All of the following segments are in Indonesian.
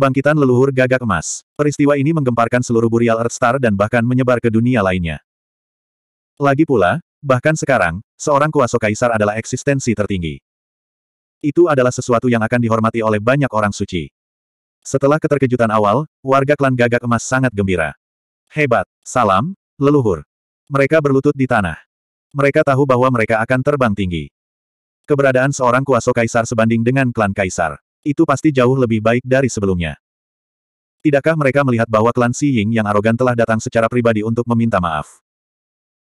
Kebangkitan leluhur gagak emas. Peristiwa ini menggemparkan seluruh Burial Earthstar dan bahkan menyebar ke dunia lainnya. Lagi pula, bahkan sekarang, seorang kuasa kaisar adalah eksistensi tertinggi. Itu adalah sesuatu yang akan dihormati oleh banyak orang suci. Setelah keterkejutan awal, warga klan gagak emas sangat gembira. Hebat, salam, leluhur. Mereka berlutut di tanah. Mereka tahu bahwa mereka akan terbang tinggi. Keberadaan seorang kuasa kaisar sebanding dengan klan kaisar. Itu pasti jauh lebih baik dari sebelumnya. Tidakkah mereka melihat bahwa klan Si Ying yang arogan telah datang secara pribadi untuk meminta maaf?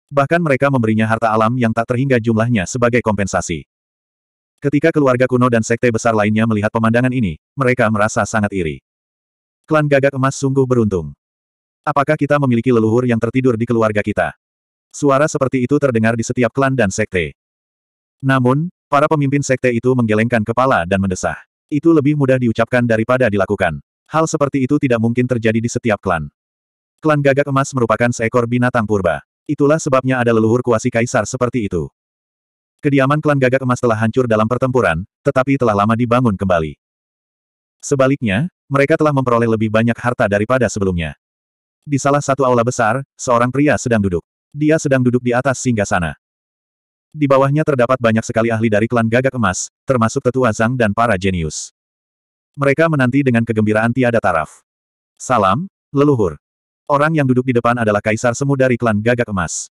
Bahkan mereka memberinya harta alam yang tak terhingga jumlahnya sebagai kompensasi. Ketika keluarga kuno dan sekte besar lainnya melihat pemandangan ini, mereka merasa sangat iri. Klan gagak emas sungguh beruntung. Apakah kita memiliki leluhur yang tertidur di keluarga kita? Suara seperti itu terdengar di setiap klan dan sekte. Namun, para pemimpin sekte itu menggelengkan kepala dan mendesah. Itu lebih mudah diucapkan daripada dilakukan. Hal seperti itu tidak mungkin terjadi di setiap klan. Klan gagak emas merupakan seekor binatang purba. Itulah sebabnya ada leluhur kuasi kaisar seperti itu. Kediaman klan gagak emas telah hancur dalam pertempuran, tetapi telah lama dibangun kembali. Sebaliknya, mereka telah memperoleh lebih banyak harta daripada sebelumnya. Di salah satu aula besar, seorang pria sedang duduk. Dia sedang duduk di atas singgah sana. Di bawahnya terdapat banyak sekali ahli dari klan gagak emas, termasuk tetua Zhang dan para jenius. Mereka menanti dengan kegembiraan tiada taraf. Salam, leluhur. Orang yang duduk di depan adalah kaisar semu dari klan gagak emas.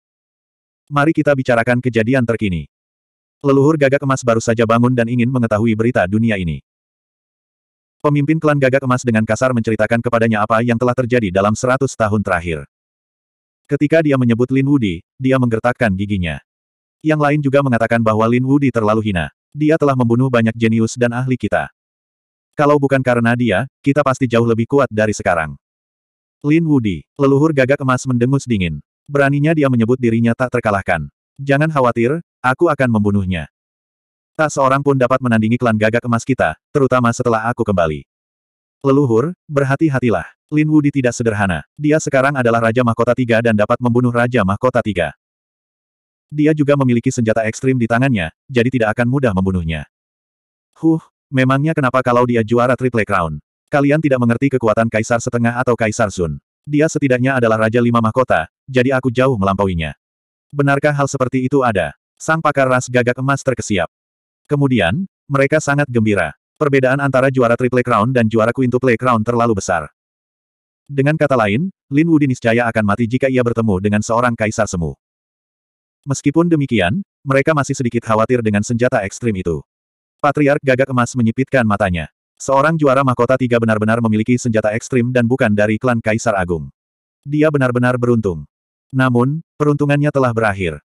Mari kita bicarakan kejadian terkini. Leluhur gagak emas baru saja bangun dan ingin mengetahui berita dunia ini. Pemimpin klan gagak emas dengan kasar menceritakan kepadanya apa yang telah terjadi dalam seratus tahun terakhir. Ketika dia menyebut Lin Wudi, dia menggertakkan giginya. Yang lain juga mengatakan bahwa Lin Wudi terlalu hina. Dia telah membunuh banyak jenius dan ahli kita. Kalau bukan karena dia, kita pasti jauh lebih kuat dari sekarang. Lin Wudi, leluhur gagak emas mendengus dingin. Beraninya dia menyebut dirinya tak terkalahkan. Jangan khawatir, aku akan membunuhnya. Tak seorang pun dapat menandingi klan gagak emas kita, terutama setelah aku kembali. Leluhur, berhati-hatilah. Lin Wudi tidak sederhana. Dia sekarang adalah Raja Mahkota Tiga dan dapat membunuh Raja Mahkota Tiga. Dia juga memiliki senjata ekstrim di tangannya, jadi tidak akan mudah membunuhnya. Huh, memangnya kenapa kalau dia juara Triple Crown? Kalian tidak mengerti kekuatan Kaisar Setengah atau Kaisar Sun. Dia setidaknya adalah Raja Lima Mahkota, jadi aku jauh melampauinya. Benarkah hal seperti itu ada? Sang pakar ras gagak emas terkesiap. Kemudian, mereka sangat gembira. Perbedaan antara juara Triple Crown dan juara Quintuple Crown terlalu besar. Dengan kata lain, Lin Wu diniscaya akan mati jika ia bertemu dengan seorang kaisar semu. Meskipun demikian, mereka masih sedikit khawatir dengan senjata ekstrim itu. Patriark gagak emas menyipitkan matanya. Seorang juara mahkota tiga benar-benar memiliki senjata ekstrim dan bukan dari klan Kaisar Agung. Dia benar-benar beruntung. Namun, peruntungannya telah berakhir.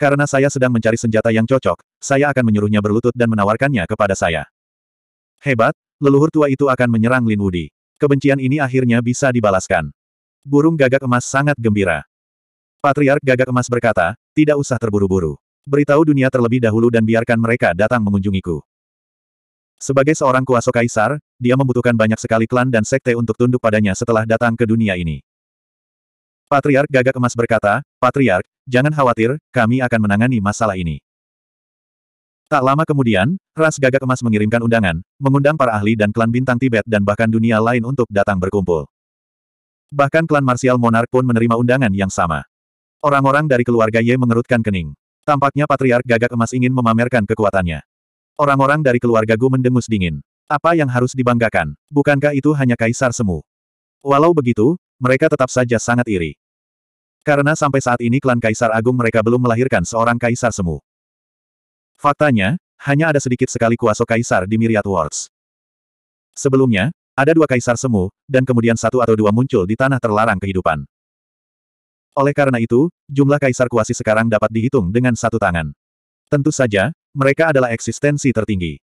Karena saya sedang mencari senjata yang cocok, saya akan menyuruhnya berlutut dan menawarkannya kepada saya. Hebat, leluhur tua itu akan menyerang Lin Wudi. Kebencian ini akhirnya bisa dibalaskan. Burung gagak emas sangat gembira. Patriark gagak emas berkata, tidak usah terburu-buru. Beritahu dunia terlebih dahulu dan biarkan mereka datang mengunjungiku. Sebagai seorang kuasa kaisar, dia membutuhkan banyak sekali klan dan sekte untuk tunduk padanya setelah datang ke dunia ini. Patriark Gagak Emas berkata, Patriark, jangan khawatir, kami akan menangani masalah ini. Tak lama kemudian, Ras Gagak Emas mengirimkan undangan, mengundang para ahli dan klan bintang Tibet dan bahkan dunia lain untuk datang berkumpul. Bahkan klan Marsial Monark pun menerima undangan yang sama. Orang-orang dari keluarga Ye mengerutkan kening. Tampaknya Patriark Gagak Emas ingin memamerkan kekuatannya. Orang-orang dari keluarga Gu mendengus dingin. Apa yang harus dibanggakan? Bukankah itu hanya Kaisar Semu? Walau begitu, mereka tetap saja sangat iri. Karena sampai saat ini klan Kaisar Agung mereka belum melahirkan seorang Kaisar Semu. Faktanya, hanya ada sedikit sekali kuasa Kaisar di Myriad Worlds. Sebelumnya, ada dua Kaisar Semu, dan kemudian satu atau dua muncul di tanah terlarang kehidupan. Oleh karena itu, jumlah kaisar kuasi sekarang dapat dihitung dengan satu tangan. Tentu saja, mereka adalah eksistensi tertinggi.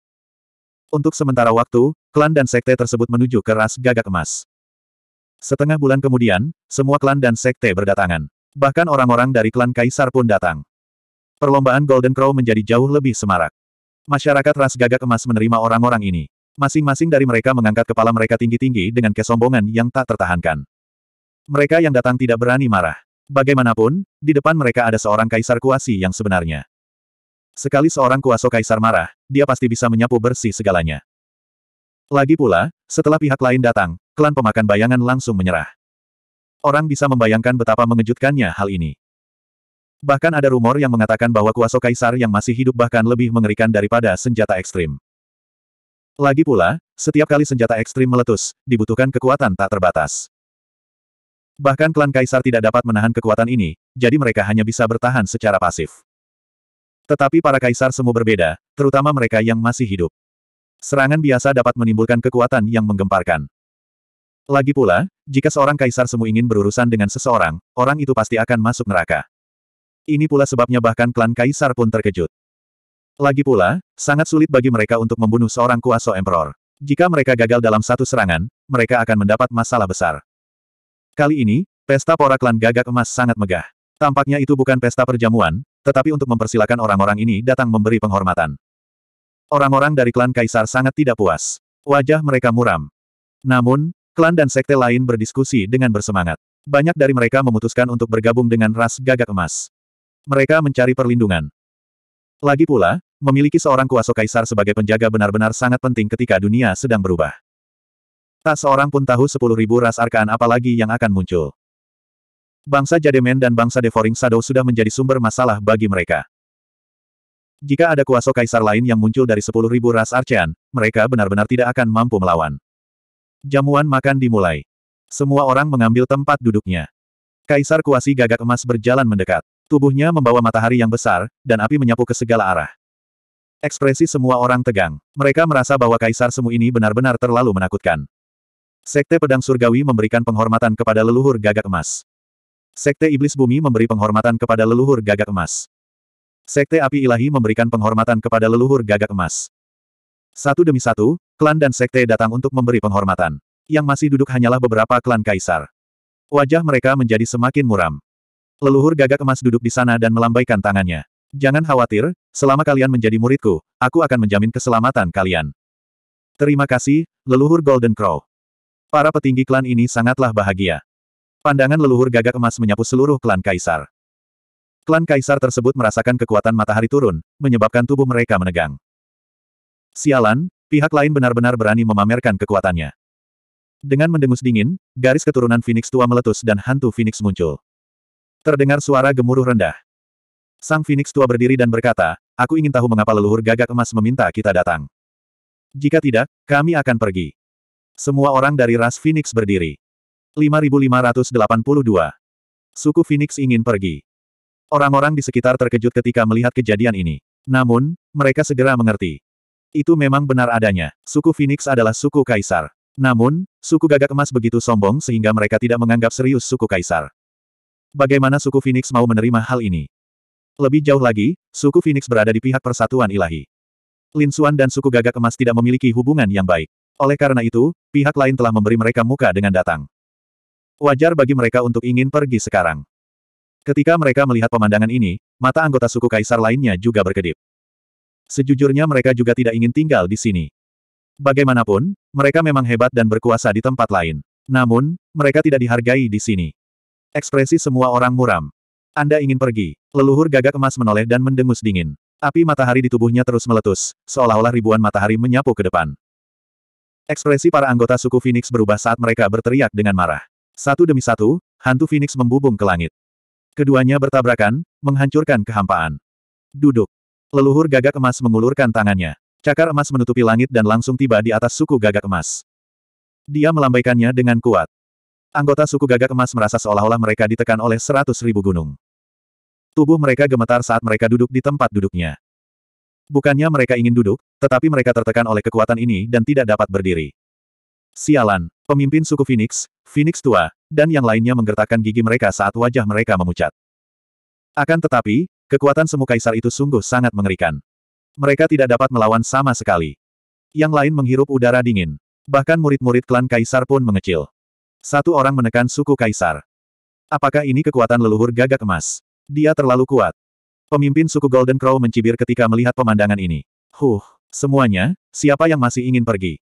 Untuk sementara waktu, klan dan sekte tersebut menuju ke ras gagak emas. Setengah bulan kemudian, semua klan dan sekte berdatangan. Bahkan orang-orang dari klan kaisar pun datang. Perlombaan Golden Crow menjadi jauh lebih semarak. Masyarakat ras gagak emas menerima orang-orang ini. Masing-masing dari mereka mengangkat kepala mereka tinggi-tinggi dengan kesombongan yang tak tertahankan. Mereka yang datang tidak berani marah. Bagaimanapun, di depan mereka ada seorang kaisar kuasi yang sebenarnya. Sekali seorang kuaso kaisar marah, dia pasti bisa menyapu bersih segalanya. Lagi pula, setelah pihak lain datang, klan pemakan bayangan langsung menyerah. Orang bisa membayangkan betapa mengejutkannya hal ini. Bahkan ada rumor yang mengatakan bahwa kuaso kaisar yang masih hidup bahkan lebih mengerikan daripada senjata ekstrim. Lagi pula, setiap kali senjata ekstrim meletus, dibutuhkan kekuatan tak terbatas. Bahkan klan Kaisar tidak dapat menahan kekuatan ini, jadi mereka hanya bisa bertahan secara pasif. Tetapi para Kaisar semua berbeda, terutama mereka yang masih hidup. Serangan biasa dapat menimbulkan kekuatan yang menggemparkan. Lagi pula, jika seorang Kaisar semu ingin berurusan dengan seseorang, orang itu pasti akan masuk neraka. Ini pula sebabnya bahkan klan Kaisar pun terkejut. Lagi pula, sangat sulit bagi mereka untuk membunuh seorang kuasa emperor. Jika mereka gagal dalam satu serangan, mereka akan mendapat masalah besar. Kali ini, pesta poraklan gagak emas sangat megah. Tampaknya itu bukan pesta perjamuan, tetapi untuk mempersilahkan orang-orang ini datang memberi penghormatan. Orang-orang dari klan Kaisar sangat tidak puas. Wajah mereka muram. Namun, klan dan sekte lain berdiskusi dengan bersemangat. Banyak dari mereka memutuskan untuk bergabung dengan ras gagak emas. Mereka mencari perlindungan. Lagi pula, memiliki seorang kuasa kaisar sebagai penjaga benar-benar sangat penting ketika dunia sedang berubah. Tak seorang pun tahu sepuluh ribu ras arkaan apalagi yang akan muncul. Bangsa Jademen dan bangsa Devoring Shadow sudah menjadi sumber masalah bagi mereka. Jika ada kuasa kaisar lain yang muncul dari sepuluh ribu ras arcean, mereka benar-benar tidak akan mampu melawan. Jamuan makan dimulai. Semua orang mengambil tempat duduknya. Kaisar Kuasi gagak emas berjalan mendekat. Tubuhnya membawa matahari yang besar, dan api menyapu ke segala arah. Ekspresi semua orang tegang. Mereka merasa bahwa kaisar semu ini benar-benar terlalu menakutkan. Sekte Pedang Surgawi memberikan penghormatan kepada leluhur gagak emas. Sekte Iblis Bumi memberi penghormatan kepada leluhur gagak emas. Sekte Api Ilahi memberikan penghormatan kepada leluhur gagak emas. Satu demi satu, klan dan sekte datang untuk memberi penghormatan. Yang masih duduk hanyalah beberapa klan kaisar. Wajah mereka menjadi semakin muram. Leluhur gagak emas duduk di sana dan melambaikan tangannya. Jangan khawatir, selama kalian menjadi muridku, aku akan menjamin keselamatan kalian. Terima kasih, leluhur Golden Crow. Para petinggi klan ini sangatlah bahagia. Pandangan leluhur gagak emas menyapu seluruh klan kaisar. Klan kaisar tersebut merasakan kekuatan matahari turun, menyebabkan tubuh mereka menegang. Sialan, pihak lain benar-benar berani memamerkan kekuatannya. Dengan mendengus dingin, garis keturunan Phoenix tua meletus dan hantu Phoenix muncul. Terdengar suara gemuruh rendah. Sang Phoenix tua berdiri dan berkata, aku ingin tahu mengapa leluhur gagak emas meminta kita datang. Jika tidak, kami akan pergi. Semua orang dari ras Phoenix berdiri. 5582. Suku Phoenix ingin pergi. Orang-orang di sekitar terkejut ketika melihat kejadian ini. Namun, mereka segera mengerti. Itu memang benar adanya. Suku Phoenix adalah suku kaisar. Namun, suku gagak emas begitu sombong sehingga mereka tidak menganggap serius suku kaisar. Bagaimana suku Phoenix mau menerima hal ini? Lebih jauh lagi, suku Phoenix berada di pihak persatuan ilahi. Lin Xuan dan suku gagak emas tidak memiliki hubungan yang baik. Oleh karena itu, pihak lain telah memberi mereka muka dengan datang. Wajar bagi mereka untuk ingin pergi sekarang. Ketika mereka melihat pemandangan ini, mata anggota suku kaisar lainnya juga berkedip. Sejujurnya mereka juga tidak ingin tinggal di sini. Bagaimanapun, mereka memang hebat dan berkuasa di tempat lain. Namun, mereka tidak dihargai di sini. Ekspresi semua orang muram. Anda ingin pergi. Leluhur gagak emas menoleh dan mendengus dingin. Api matahari di tubuhnya terus meletus, seolah-olah ribuan matahari menyapu ke depan. Ekspresi para anggota suku Phoenix berubah saat mereka berteriak dengan marah. Satu demi satu, hantu Phoenix membubung ke langit. Keduanya bertabrakan, menghancurkan kehampaan. Duduk. Leluhur gagak emas mengulurkan tangannya. Cakar emas menutupi langit dan langsung tiba di atas suku gagak emas. Dia melambaikannya dengan kuat. Anggota suku gagak emas merasa seolah-olah mereka ditekan oleh seratus ribu gunung. Tubuh mereka gemetar saat mereka duduk di tempat duduknya. Bukannya mereka ingin duduk, tetapi mereka tertekan oleh kekuatan ini dan tidak dapat berdiri. Sialan, pemimpin suku Phoenix, Phoenix tua, dan yang lainnya menggertakkan gigi mereka saat wajah mereka memucat. Akan tetapi, kekuatan semu kaisar itu sungguh sangat mengerikan. Mereka tidak dapat melawan sama sekali. Yang lain menghirup udara dingin. Bahkan murid-murid klan kaisar pun mengecil. Satu orang menekan suku kaisar. Apakah ini kekuatan leluhur gagak emas? Dia terlalu kuat. Pemimpin suku Golden Crow mencibir ketika melihat pemandangan ini. Huh, semuanya, siapa yang masih ingin pergi?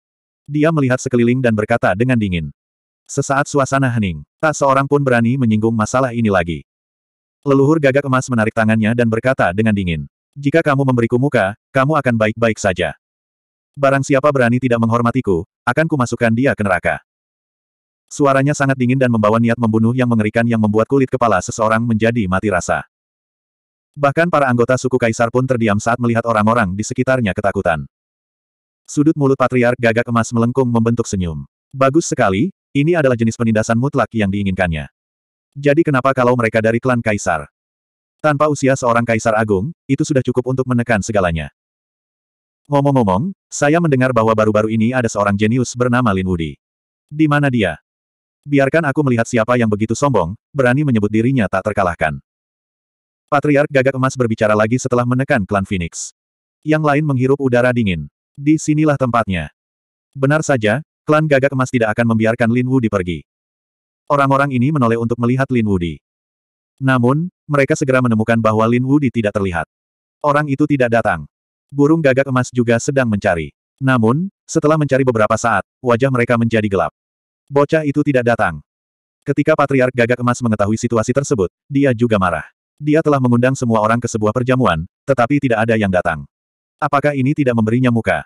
Dia melihat sekeliling dan berkata dengan dingin. Sesaat suasana hening, tak seorang pun berani menyinggung masalah ini lagi. Leluhur gagak emas menarik tangannya dan berkata dengan dingin. Jika kamu memberiku muka, kamu akan baik-baik saja. Barang siapa berani tidak menghormatiku, akan kumasukkan dia ke neraka. Suaranya sangat dingin dan membawa niat membunuh yang mengerikan yang membuat kulit kepala seseorang menjadi mati rasa. Bahkan para anggota suku kaisar pun terdiam saat melihat orang-orang di sekitarnya ketakutan. Sudut mulut patriark gagak emas melengkung membentuk senyum. Bagus sekali, ini adalah jenis penindasan mutlak yang diinginkannya. Jadi kenapa kalau mereka dari klan kaisar? Tanpa usia seorang kaisar agung, itu sudah cukup untuk menekan segalanya. Ngomong-ngomong, saya mendengar bahwa baru-baru ini ada seorang jenius bernama Lin Wudi. Di mana dia? Biarkan aku melihat siapa yang begitu sombong, berani menyebut dirinya tak terkalahkan. Patriark Gagak Emas berbicara lagi setelah menekan klan Phoenix. Yang lain menghirup udara dingin. Di sinilah tempatnya. Benar saja, klan Gagak Emas tidak akan membiarkan Lin Wudi pergi. Orang-orang ini menoleh untuk melihat Lin Wudi. Namun, mereka segera menemukan bahwa Lin Wudi tidak terlihat. Orang itu tidak datang. Burung gagak emas juga sedang mencari. Namun, setelah mencari beberapa saat, wajah mereka menjadi gelap. Bocah itu tidak datang. Ketika Patriark Gagak Emas mengetahui situasi tersebut, dia juga marah. Dia telah mengundang semua orang ke sebuah perjamuan, tetapi tidak ada yang datang. Apakah ini tidak memberinya muka?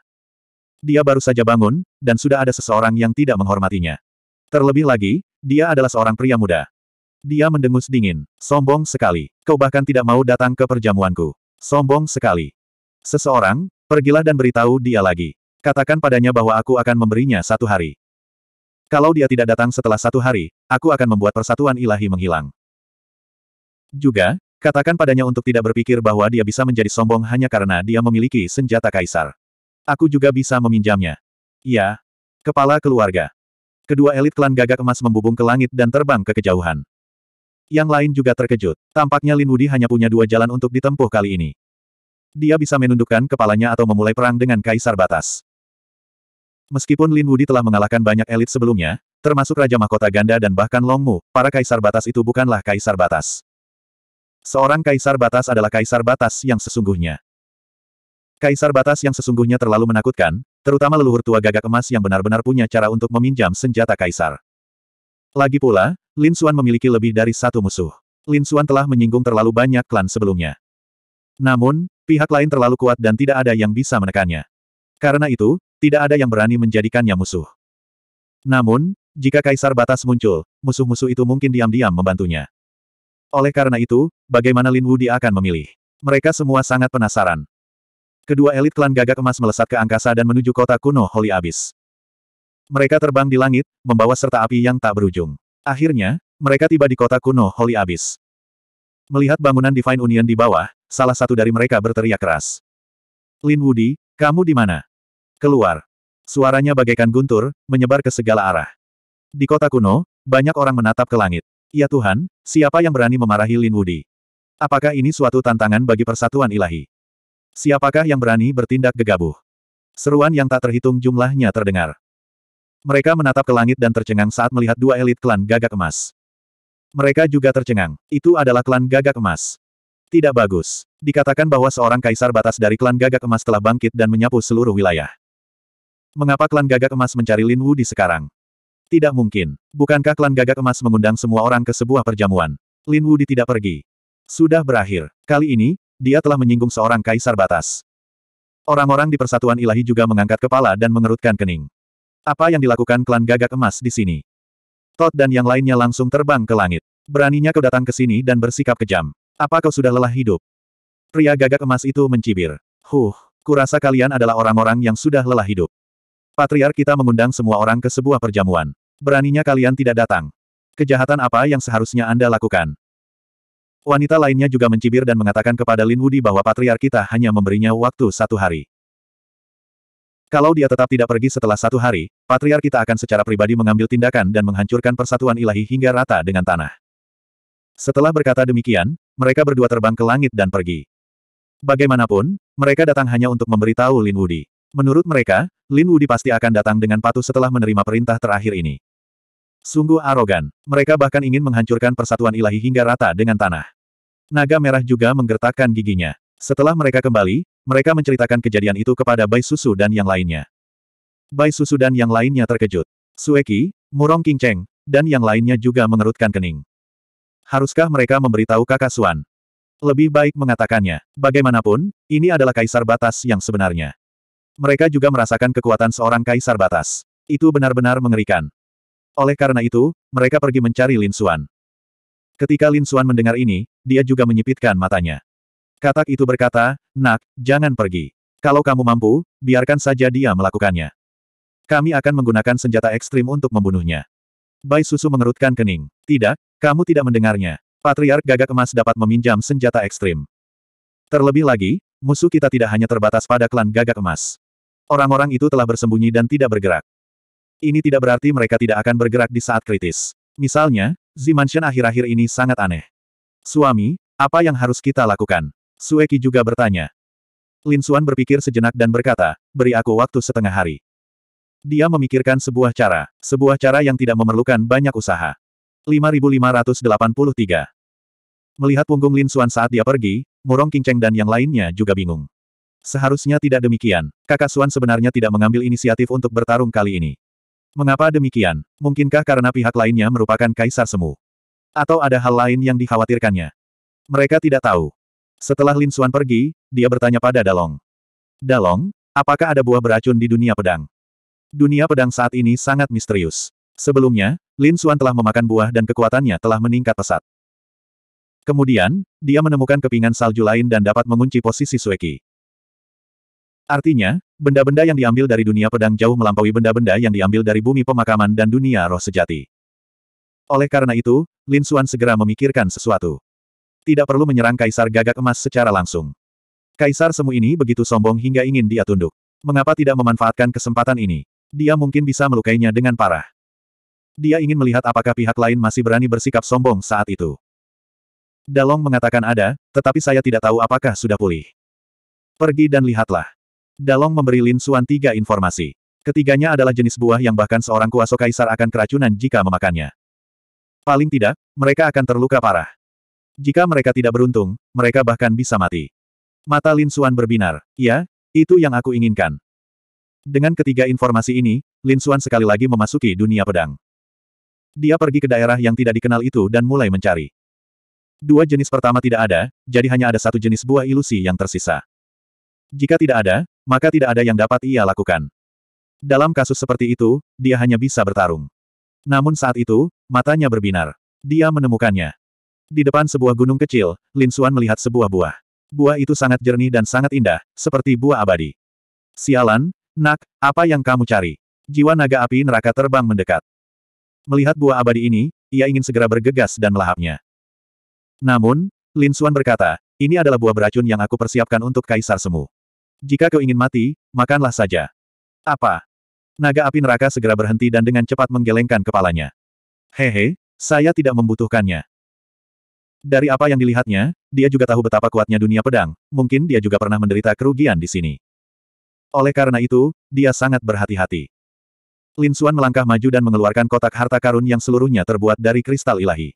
Dia baru saja bangun, dan sudah ada seseorang yang tidak menghormatinya. Terlebih lagi, dia adalah seorang pria muda. Dia mendengus dingin. Sombong sekali. Kau bahkan tidak mau datang ke perjamuanku. Sombong sekali. Seseorang, pergilah dan beritahu dia lagi. Katakan padanya bahwa aku akan memberinya satu hari. Kalau dia tidak datang setelah satu hari, aku akan membuat persatuan ilahi menghilang. Juga, katakan padanya untuk tidak berpikir bahwa dia bisa menjadi sombong hanya karena dia memiliki senjata kaisar. Aku juga bisa meminjamnya. Ya. Kepala keluarga. Kedua elit klan gagak emas membubung ke langit dan terbang ke kejauhan. Yang lain juga terkejut. Tampaknya Lin Wudi hanya punya dua jalan untuk ditempuh kali ini. Dia bisa menundukkan kepalanya atau memulai perang dengan kaisar batas. Meskipun Lin Wudi telah mengalahkan banyak elit sebelumnya, termasuk Raja Mahkota Ganda dan bahkan Longmu, para kaisar batas itu bukanlah kaisar batas. Seorang kaisar batas adalah kaisar batas yang sesungguhnya. Kaisar batas yang sesungguhnya terlalu menakutkan, terutama leluhur tua gagak emas yang benar-benar punya cara untuk meminjam senjata kaisar. Lagi pula, Lin Xuan memiliki lebih dari satu musuh. Lin Xuan telah menyinggung terlalu banyak klan sebelumnya. Namun, pihak lain terlalu kuat dan tidak ada yang bisa menekannya. Karena itu, tidak ada yang berani menjadikannya musuh. Namun, jika kaisar batas muncul, musuh-musuh itu mungkin diam-diam membantunya. Oleh karena itu, bagaimana Lin Wudi akan memilih? Mereka semua sangat penasaran. Kedua elit klan gagak emas melesat ke angkasa dan menuju kota kuno Holy Abyss. Mereka terbang di langit, membawa serta api yang tak berujung. Akhirnya, mereka tiba di kota kuno Holy Abyss. Melihat bangunan Divine Union di bawah, salah satu dari mereka berteriak keras. Lin Wudi, kamu di mana? Keluar. Suaranya bagaikan guntur, menyebar ke segala arah. Di kota kuno, banyak orang menatap ke langit. Ya Tuhan, siapa yang berani memarahi Lin Wudi? Apakah ini suatu tantangan bagi persatuan ilahi? Siapakah yang berani bertindak gegabah? Seruan yang tak terhitung jumlahnya terdengar. Mereka menatap ke langit dan tercengang saat melihat dua elit klan gagak emas. Mereka juga tercengang. Itu adalah klan gagak emas. Tidak bagus. Dikatakan bahwa seorang kaisar batas dari klan gagak emas telah bangkit dan menyapu seluruh wilayah. Mengapa klan gagak emas mencari Lin Wudi sekarang? Tidak mungkin. Bukankah klan gagak emas mengundang semua orang ke sebuah perjamuan? Lin Wudi tidak pergi. Sudah berakhir. Kali ini, dia telah menyinggung seorang kaisar batas. Orang-orang di persatuan ilahi juga mengangkat kepala dan mengerutkan kening. Apa yang dilakukan klan gagak emas di sini? Todd dan yang lainnya langsung terbang ke langit. Beraninya kau datang ke sini dan bersikap kejam. Apa kau sudah lelah hidup? Pria gagak emas itu mencibir. Huh, kurasa kalian adalah orang-orang yang sudah lelah hidup. Patriark kita mengundang semua orang ke sebuah perjamuan. Beraninya kalian tidak datang. Kejahatan apa yang seharusnya Anda lakukan? Wanita lainnya juga mencibir dan mengatakan kepada Lin Wudi bahwa patriark kita hanya memberinya waktu satu hari. Kalau dia tetap tidak pergi setelah satu hari, patriark kita akan secara pribadi mengambil tindakan dan menghancurkan persatuan ilahi hingga rata dengan tanah. Setelah berkata demikian, mereka berdua terbang ke langit dan pergi. Bagaimanapun, mereka datang hanya untuk memberitahu Lin Wudi. Menurut mereka, Lin Wudi pasti akan datang dengan patuh setelah menerima perintah terakhir ini. Sungguh arogan, mereka bahkan ingin menghancurkan persatuan ilahi hingga rata dengan tanah. Naga merah juga menggertakkan giginya. Setelah mereka kembali, mereka menceritakan kejadian itu kepada Bai Susu dan yang lainnya. Bai Susu dan yang lainnya terkejut. Sueki, Murong King Cheng, dan yang lainnya juga mengerutkan kening. Haruskah mereka memberitahu kakak Suan? Lebih baik mengatakannya. Bagaimanapun, ini adalah kaisar batas yang sebenarnya. Mereka juga merasakan kekuatan seorang kaisar batas. Itu benar-benar mengerikan. Oleh karena itu, mereka pergi mencari Lin Xuan. Ketika Lin Xuan mendengar ini, dia juga menyipitkan matanya. Katak itu berkata, Nak, jangan pergi. Kalau kamu mampu, biarkan saja dia melakukannya. Kami akan menggunakan senjata ekstrim untuk membunuhnya. Bai Susu mengerutkan kening. Tidak, kamu tidak mendengarnya. Patriark Gagak Emas dapat meminjam senjata ekstrim. Terlebih lagi, musuh kita tidak hanya terbatas pada klan Gagak Emas. Orang-orang itu telah bersembunyi dan tidak bergerak. Ini tidak berarti mereka tidak akan bergerak di saat kritis. Misalnya, Zimanshan akhir-akhir ini sangat aneh. Suami, apa yang harus kita lakukan? Sueki juga bertanya. Lin Xuan berpikir sejenak dan berkata, beri aku waktu setengah hari. Dia memikirkan sebuah cara, sebuah cara yang tidak memerlukan banyak usaha. 5583 Melihat punggung Lin Xuan saat dia pergi, Murong Cheng dan yang lainnya juga bingung. Seharusnya tidak demikian. Kakak Suan sebenarnya tidak mengambil inisiatif untuk bertarung kali ini. Mengapa demikian? Mungkinkah karena pihak lainnya merupakan kaisar semu? Atau ada hal lain yang dikhawatirkannya? Mereka tidak tahu. Setelah Lin Suan pergi, dia bertanya pada Dalong. Dalong, apakah ada buah beracun di dunia pedang? Dunia pedang saat ini sangat misterius. Sebelumnya, Lin Suan telah memakan buah dan kekuatannya telah meningkat pesat. Kemudian, dia menemukan kepingan salju lain dan dapat mengunci posisi Sueki. Artinya, benda-benda yang diambil dari dunia pedang jauh melampaui benda-benda yang diambil dari bumi pemakaman dan dunia roh sejati. Oleh karena itu, Lin Suan segera memikirkan sesuatu. Tidak perlu menyerang Kaisar Gagak Emas secara langsung. Kaisar Semu ini begitu sombong hingga ingin dia tunduk. Mengapa tidak memanfaatkan kesempatan ini? Dia mungkin bisa melukainya dengan parah. Dia ingin melihat apakah pihak lain masih berani bersikap sombong saat itu. Dalong mengatakan ada, tetapi saya tidak tahu apakah sudah pulih. Pergi dan lihatlah. Dalong memberi Lin Suan tiga informasi. Ketiganya adalah jenis buah yang bahkan seorang kuasa kaisar akan keracunan jika memakannya. Paling tidak, mereka akan terluka parah. Jika mereka tidak beruntung, mereka bahkan bisa mati. Mata Lin Suan berbinar. Ya, itu yang aku inginkan. Dengan ketiga informasi ini, Lin Suan sekali lagi memasuki dunia pedang. Dia pergi ke daerah yang tidak dikenal itu dan mulai mencari. Dua jenis pertama tidak ada, jadi hanya ada satu jenis buah ilusi yang tersisa. Jika tidak ada, maka tidak ada yang dapat ia lakukan. Dalam kasus seperti itu, dia hanya bisa bertarung. Namun saat itu, matanya berbinar. Dia menemukannya. Di depan sebuah gunung kecil, Lin Xuan melihat sebuah buah. Buah itu sangat jernih dan sangat indah, seperti buah abadi. Sialan, nak, apa yang kamu cari? Jiwa naga api neraka terbang mendekat. Melihat buah abadi ini, ia ingin segera bergegas dan melahapnya. Namun, Lin Xuan berkata, ini adalah buah beracun yang aku persiapkan untuk Kaisar Semu. Jika kau ingin mati, makanlah saja. Apa? Naga api neraka segera berhenti dan dengan cepat menggelengkan kepalanya. Hehe, saya tidak membutuhkannya. Dari apa yang dilihatnya, dia juga tahu betapa kuatnya dunia pedang, mungkin dia juga pernah menderita kerugian di sini. Oleh karena itu, dia sangat berhati-hati. Lin Xuan melangkah maju dan mengeluarkan kotak harta karun yang seluruhnya terbuat dari kristal ilahi.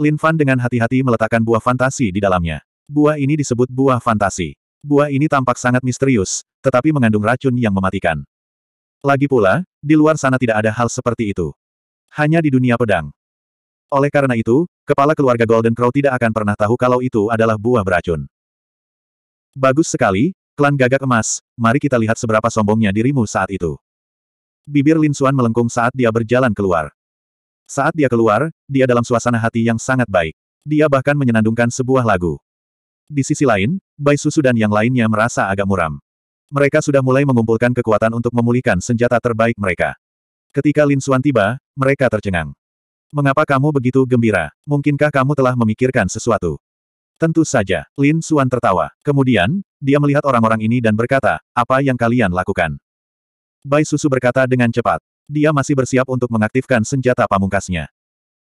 Lin Fan dengan hati-hati meletakkan buah fantasi di dalamnya. Buah ini disebut buah fantasi. Buah ini tampak sangat misterius, tetapi mengandung racun yang mematikan. Lagi pula, di luar sana tidak ada hal seperti itu. Hanya di dunia pedang. Oleh karena itu, kepala keluarga Golden Crow tidak akan pernah tahu kalau itu adalah buah beracun. Bagus sekali, klan gagak emas, mari kita lihat seberapa sombongnya dirimu saat itu. Bibir Lin Xuan melengkung saat dia berjalan keluar. Saat dia keluar, dia dalam suasana hati yang sangat baik. Dia bahkan menyenandungkan sebuah lagu. Di sisi lain, Bai Susu dan yang lainnya merasa agak muram. Mereka sudah mulai mengumpulkan kekuatan untuk memulihkan senjata terbaik mereka. Ketika Lin Xuan tiba, mereka tercengang. Mengapa kamu begitu gembira? Mungkinkah kamu telah memikirkan sesuatu? Tentu saja, Lin Xuan tertawa. Kemudian, dia melihat orang-orang ini dan berkata, apa yang kalian lakukan? Bai Susu berkata dengan cepat. Dia masih bersiap untuk mengaktifkan senjata pamungkasnya.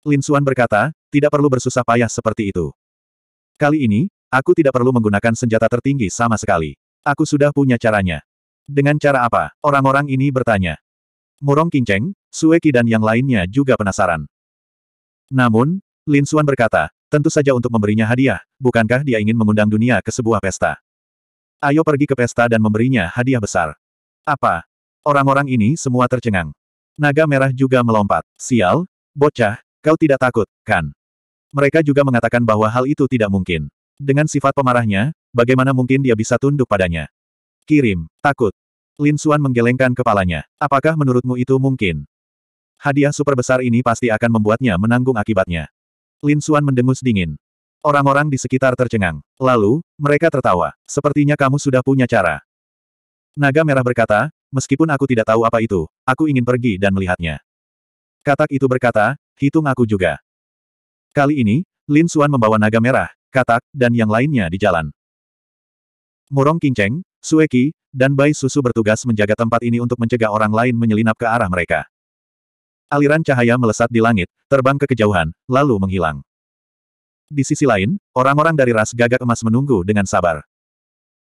Lin Xuan berkata, tidak perlu bersusah payah seperti itu. Kali ini, Aku tidak perlu menggunakan senjata tertinggi sama sekali. Aku sudah punya caranya. Dengan cara apa? Orang-orang ini bertanya. Murong Kinceng, Sueki dan yang lainnya juga penasaran. Namun, Lin Xuan berkata, tentu saja untuk memberinya hadiah, bukankah dia ingin mengundang dunia ke sebuah pesta? Ayo pergi ke pesta dan memberinya hadiah besar. Apa? Orang-orang ini semua tercengang. Naga merah juga melompat. Sial, bocah, kau tidak takut, kan? Mereka juga mengatakan bahwa hal itu tidak mungkin. Dengan sifat pemarahnya, bagaimana mungkin dia bisa tunduk padanya? Kirim, takut. Lin Xuan menggelengkan kepalanya. Apakah menurutmu itu mungkin? Hadiah super besar ini pasti akan membuatnya menanggung akibatnya. Lin Xuan mendengus dingin. Orang-orang di sekitar tercengang. Lalu, mereka tertawa. Sepertinya kamu sudah punya cara. Naga Merah berkata, meskipun aku tidak tahu apa itu, aku ingin pergi dan melihatnya. Katak itu berkata, hitung aku juga. Kali ini, Lin Xuan membawa naga merah, katak, dan yang lainnya di jalan. Murong Kingcheng, Sueki, dan Bai Susu bertugas menjaga tempat ini untuk mencegah orang lain menyelinap ke arah mereka. Aliran cahaya melesat di langit, terbang ke kejauhan, lalu menghilang. Di sisi lain, orang-orang dari ras gagak emas menunggu dengan sabar.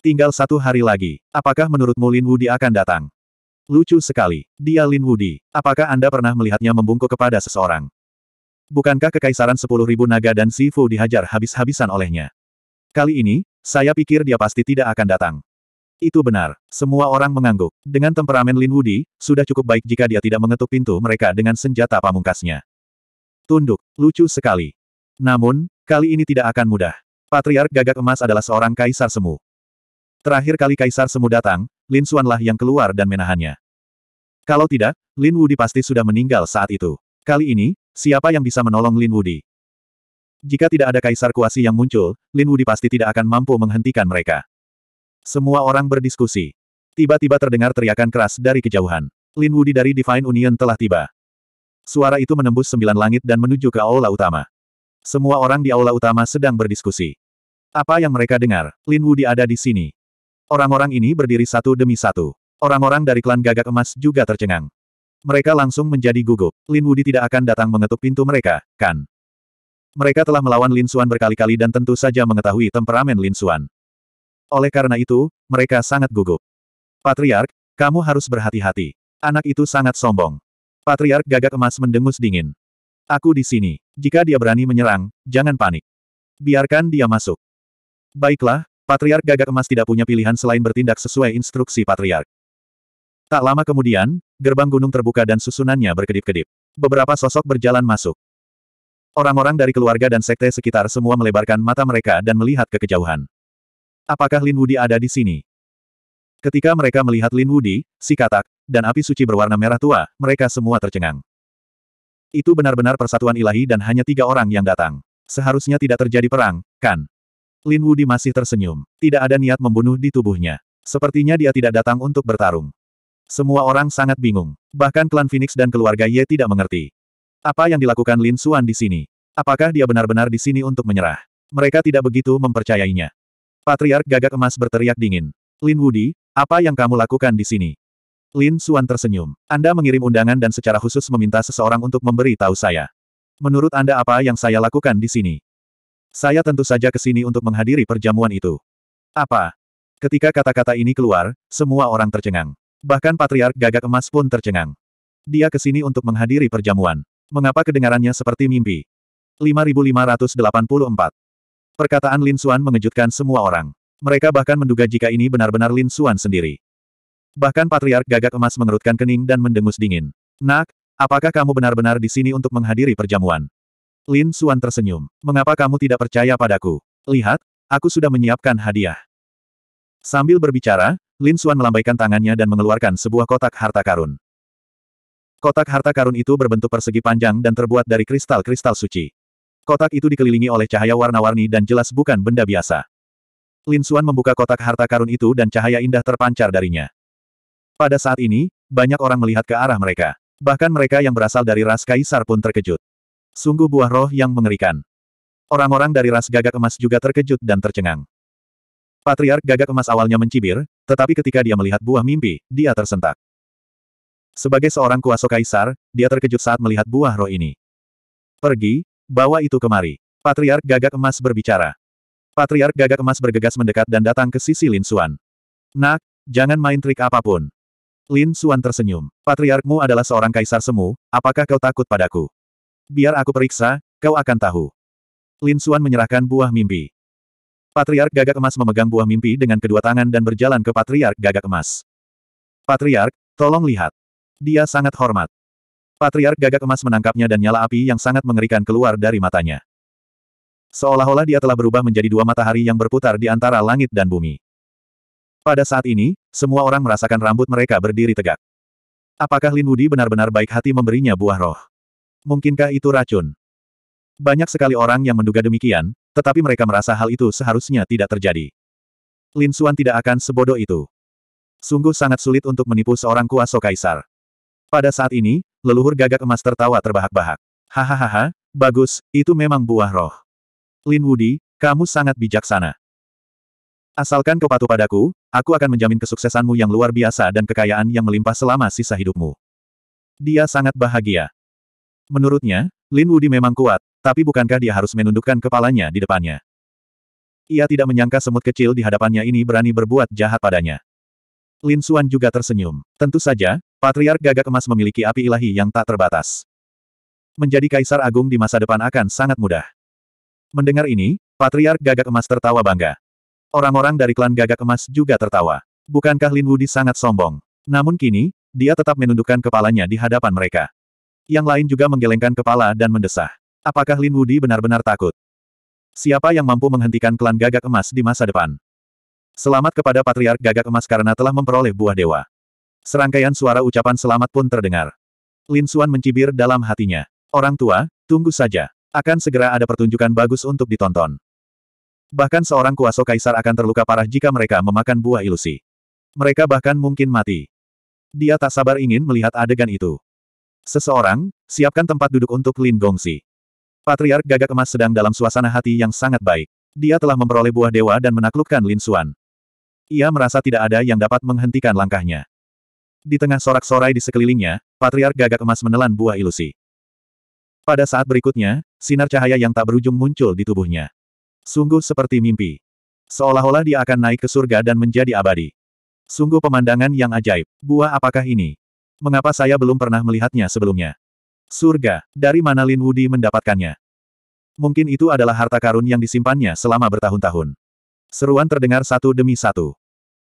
Tinggal satu hari lagi. Apakah menurutmu Lin Wudi akan datang? Lucu sekali. Dia Lin Wudi. Apakah Anda pernah melihatnya membungkuk kepada seseorang? Bukankah kekaisaran sepuluh ribu naga dan Sifu dihajar habis-habisan olehnya? Kali ini, saya pikir dia pasti tidak akan datang. Itu benar. Semua orang mengangguk. Dengan temperamen Lin Wudi, sudah cukup baik jika dia tidak mengetuk pintu mereka dengan senjata pamungkasnya. Tunduk, lucu sekali. Namun, kali ini tidak akan mudah. Patriark Gagak Emas adalah seorang kaisar semu. Terakhir kali kaisar semu datang, Lin Xuanlah yang keluar dan menahannya. Kalau tidak, Lin Wudi pasti sudah meninggal saat itu. Kali ini, Siapa yang bisa menolong Lin Wudi? Jika tidak ada kaisar kuasi yang muncul, Lin Wudi pasti tidak akan mampu menghentikan mereka. Semua orang berdiskusi. Tiba-tiba terdengar teriakan keras dari kejauhan. Lin Wudi dari Divine Union telah tiba. Suara itu menembus sembilan langit dan menuju ke aula utama. Semua orang di aula utama sedang berdiskusi. Apa yang mereka dengar? Lin Wudi ada di sini. Orang-orang ini berdiri satu demi satu. Orang-orang dari klan gagak emas juga tercengang. Mereka langsung menjadi gugup. Lin Wudi tidak akan datang mengetuk pintu mereka, kan? Mereka telah melawan Lin Xuan berkali-kali dan tentu saja mengetahui temperamen Lin Xuan. Oleh karena itu, mereka sangat gugup. Patriark, kamu harus berhati-hati. Anak itu sangat sombong. Patriark gagak emas mendengus dingin. Aku di sini. Jika dia berani menyerang, jangan panik. Biarkan dia masuk. Baiklah, Patriark gagak emas tidak punya pilihan selain bertindak sesuai instruksi Patriark. Tak lama kemudian, gerbang gunung terbuka dan susunannya berkedip-kedip. Beberapa sosok berjalan masuk. Orang-orang dari keluarga dan sekte sekitar semua melebarkan mata mereka dan melihat ke kejauhan. Apakah Lin Wudi ada di sini? Ketika mereka melihat Lin Wudi, si katak, dan api suci berwarna merah tua, mereka semua tercengang. Itu benar-benar persatuan ilahi dan hanya tiga orang yang datang. Seharusnya tidak terjadi perang, kan? Lin Wudi masih tersenyum. Tidak ada niat membunuh di tubuhnya. Sepertinya dia tidak datang untuk bertarung. Semua orang sangat bingung. Bahkan klan Phoenix dan keluarga Ye tidak mengerti. Apa yang dilakukan Lin Xuan di sini? Apakah dia benar-benar di sini untuk menyerah? Mereka tidak begitu mempercayainya. Patriark gagak emas berteriak dingin. Lin Wudi, apa yang kamu lakukan di sini? Lin Xuan tersenyum. Anda mengirim undangan dan secara khusus meminta seseorang untuk memberi tahu saya. Menurut Anda apa yang saya lakukan di sini? Saya tentu saja ke sini untuk menghadiri perjamuan itu. Apa? Ketika kata-kata ini keluar, semua orang tercengang. Bahkan Patriark Gagak Emas pun tercengang. Dia ke sini untuk menghadiri perjamuan. Mengapa kedengarannya seperti mimpi? 5584 Perkataan Lin Xuan mengejutkan semua orang. Mereka bahkan menduga jika ini benar-benar Lin Xuan sendiri. Bahkan Patriark Gagak Emas mengerutkan kening dan mendengus dingin. Nak, apakah kamu benar-benar di sini untuk menghadiri perjamuan? Lin Xuan tersenyum. Mengapa kamu tidak percaya padaku? Lihat, aku sudah menyiapkan hadiah. Sambil berbicara, Lin Xuan melambaikan tangannya dan mengeluarkan sebuah kotak harta karun. Kotak harta karun itu berbentuk persegi panjang dan terbuat dari kristal-kristal suci. Kotak itu dikelilingi oleh cahaya warna-warni dan jelas bukan benda biasa. Lin Xuan membuka kotak harta karun itu dan cahaya indah terpancar darinya. Pada saat ini, banyak orang melihat ke arah mereka. Bahkan mereka yang berasal dari ras kaisar pun terkejut. Sungguh buah roh yang mengerikan. Orang-orang dari ras gagak emas juga terkejut dan tercengang. Patriark gagak emas awalnya mencibir, tetapi ketika dia melihat buah mimpi, dia tersentak. Sebagai seorang kuasa kaisar, dia terkejut saat melihat buah roh ini. Pergi, bawa itu kemari. Patriark gagak emas berbicara. Patriark gagak emas bergegas mendekat dan datang ke sisi Lin Suan. Nak, jangan main trik apapun. Lin Suan tersenyum. Patriarkmu adalah seorang kaisar semu, apakah kau takut padaku? Biar aku periksa, kau akan tahu. Lin Suan menyerahkan buah mimpi. Patriark Gagak Emas memegang buah mimpi dengan kedua tangan dan berjalan ke Patriark Gagak Emas. Patriark, tolong lihat. Dia sangat hormat. Patriark Gagak Emas menangkapnya dan nyala api yang sangat mengerikan keluar dari matanya. Seolah-olah dia telah berubah menjadi dua matahari yang berputar di antara langit dan bumi. Pada saat ini, semua orang merasakan rambut mereka berdiri tegak. Apakah Lin Wudi benar-benar baik hati memberinya buah roh? Mungkinkah itu racun? Banyak sekali orang yang menduga demikian, tetapi mereka merasa hal itu seharusnya tidak terjadi. Lin Xuan tidak akan sebodoh itu. Sungguh sangat sulit untuk menipu seorang kuasa kaisar. Pada saat ini, leluhur gagak emas tertawa terbahak-bahak. Hahaha, bagus, itu memang buah roh. Lin Wudi, kamu sangat bijaksana. Asalkan kau patuh padaku, aku akan menjamin kesuksesanmu yang luar biasa dan kekayaan yang melimpah selama sisa hidupmu. Dia sangat bahagia. Menurutnya, Lin Wudi memang kuat, tapi bukankah dia harus menundukkan kepalanya di depannya? Ia tidak menyangka semut kecil di hadapannya ini berani berbuat jahat padanya. Lin Xuan juga tersenyum. Tentu saja, Patriark Gagak Emas memiliki api ilahi yang tak terbatas. Menjadi kaisar agung di masa depan akan sangat mudah. Mendengar ini, Patriark Gagak Emas tertawa bangga. Orang-orang dari klan Gagak Emas juga tertawa. Bukankah Lin Wudi sangat sombong? Namun kini, dia tetap menundukkan kepalanya di hadapan mereka. Yang lain juga menggelengkan kepala dan mendesah. Apakah Lin Wudi benar-benar takut? Siapa yang mampu menghentikan klan gagak emas di masa depan? Selamat kepada Patriark Gagak Emas karena telah memperoleh buah dewa. Serangkaian suara ucapan selamat pun terdengar. Lin Xuan mencibir dalam hatinya. Orang tua, tunggu saja. Akan segera ada pertunjukan bagus untuk ditonton. Bahkan seorang Kuasa kaisar akan terluka parah jika mereka memakan buah ilusi. Mereka bahkan mungkin mati. Dia tak sabar ingin melihat adegan itu. Seseorang, siapkan tempat duduk untuk Lin Gongsi. Patriark Gagak Emas sedang dalam suasana hati yang sangat baik. Dia telah memperoleh buah dewa dan menaklukkan Lin Xuan. Ia merasa tidak ada yang dapat menghentikan langkahnya. Di tengah sorak-sorai di sekelilingnya, Patriark Gagak Emas menelan buah ilusi. Pada saat berikutnya, sinar cahaya yang tak berujung muncul di tubuhnya. Sungguh seperti mimpi. Seolah-olah dia akan naik ke surga dan menjadi abadi. Sungguh pemandangan yang ajaib. Buah apakah ini? Mengapa saya belum pernah melihatnya sebelumnya? Surga, dari mana Lin Wudi mendapatkannya? Mungkin itu adalah harta karun yang disimpannya selama bertahun-tahun. Seruan terdengar satu demi satu.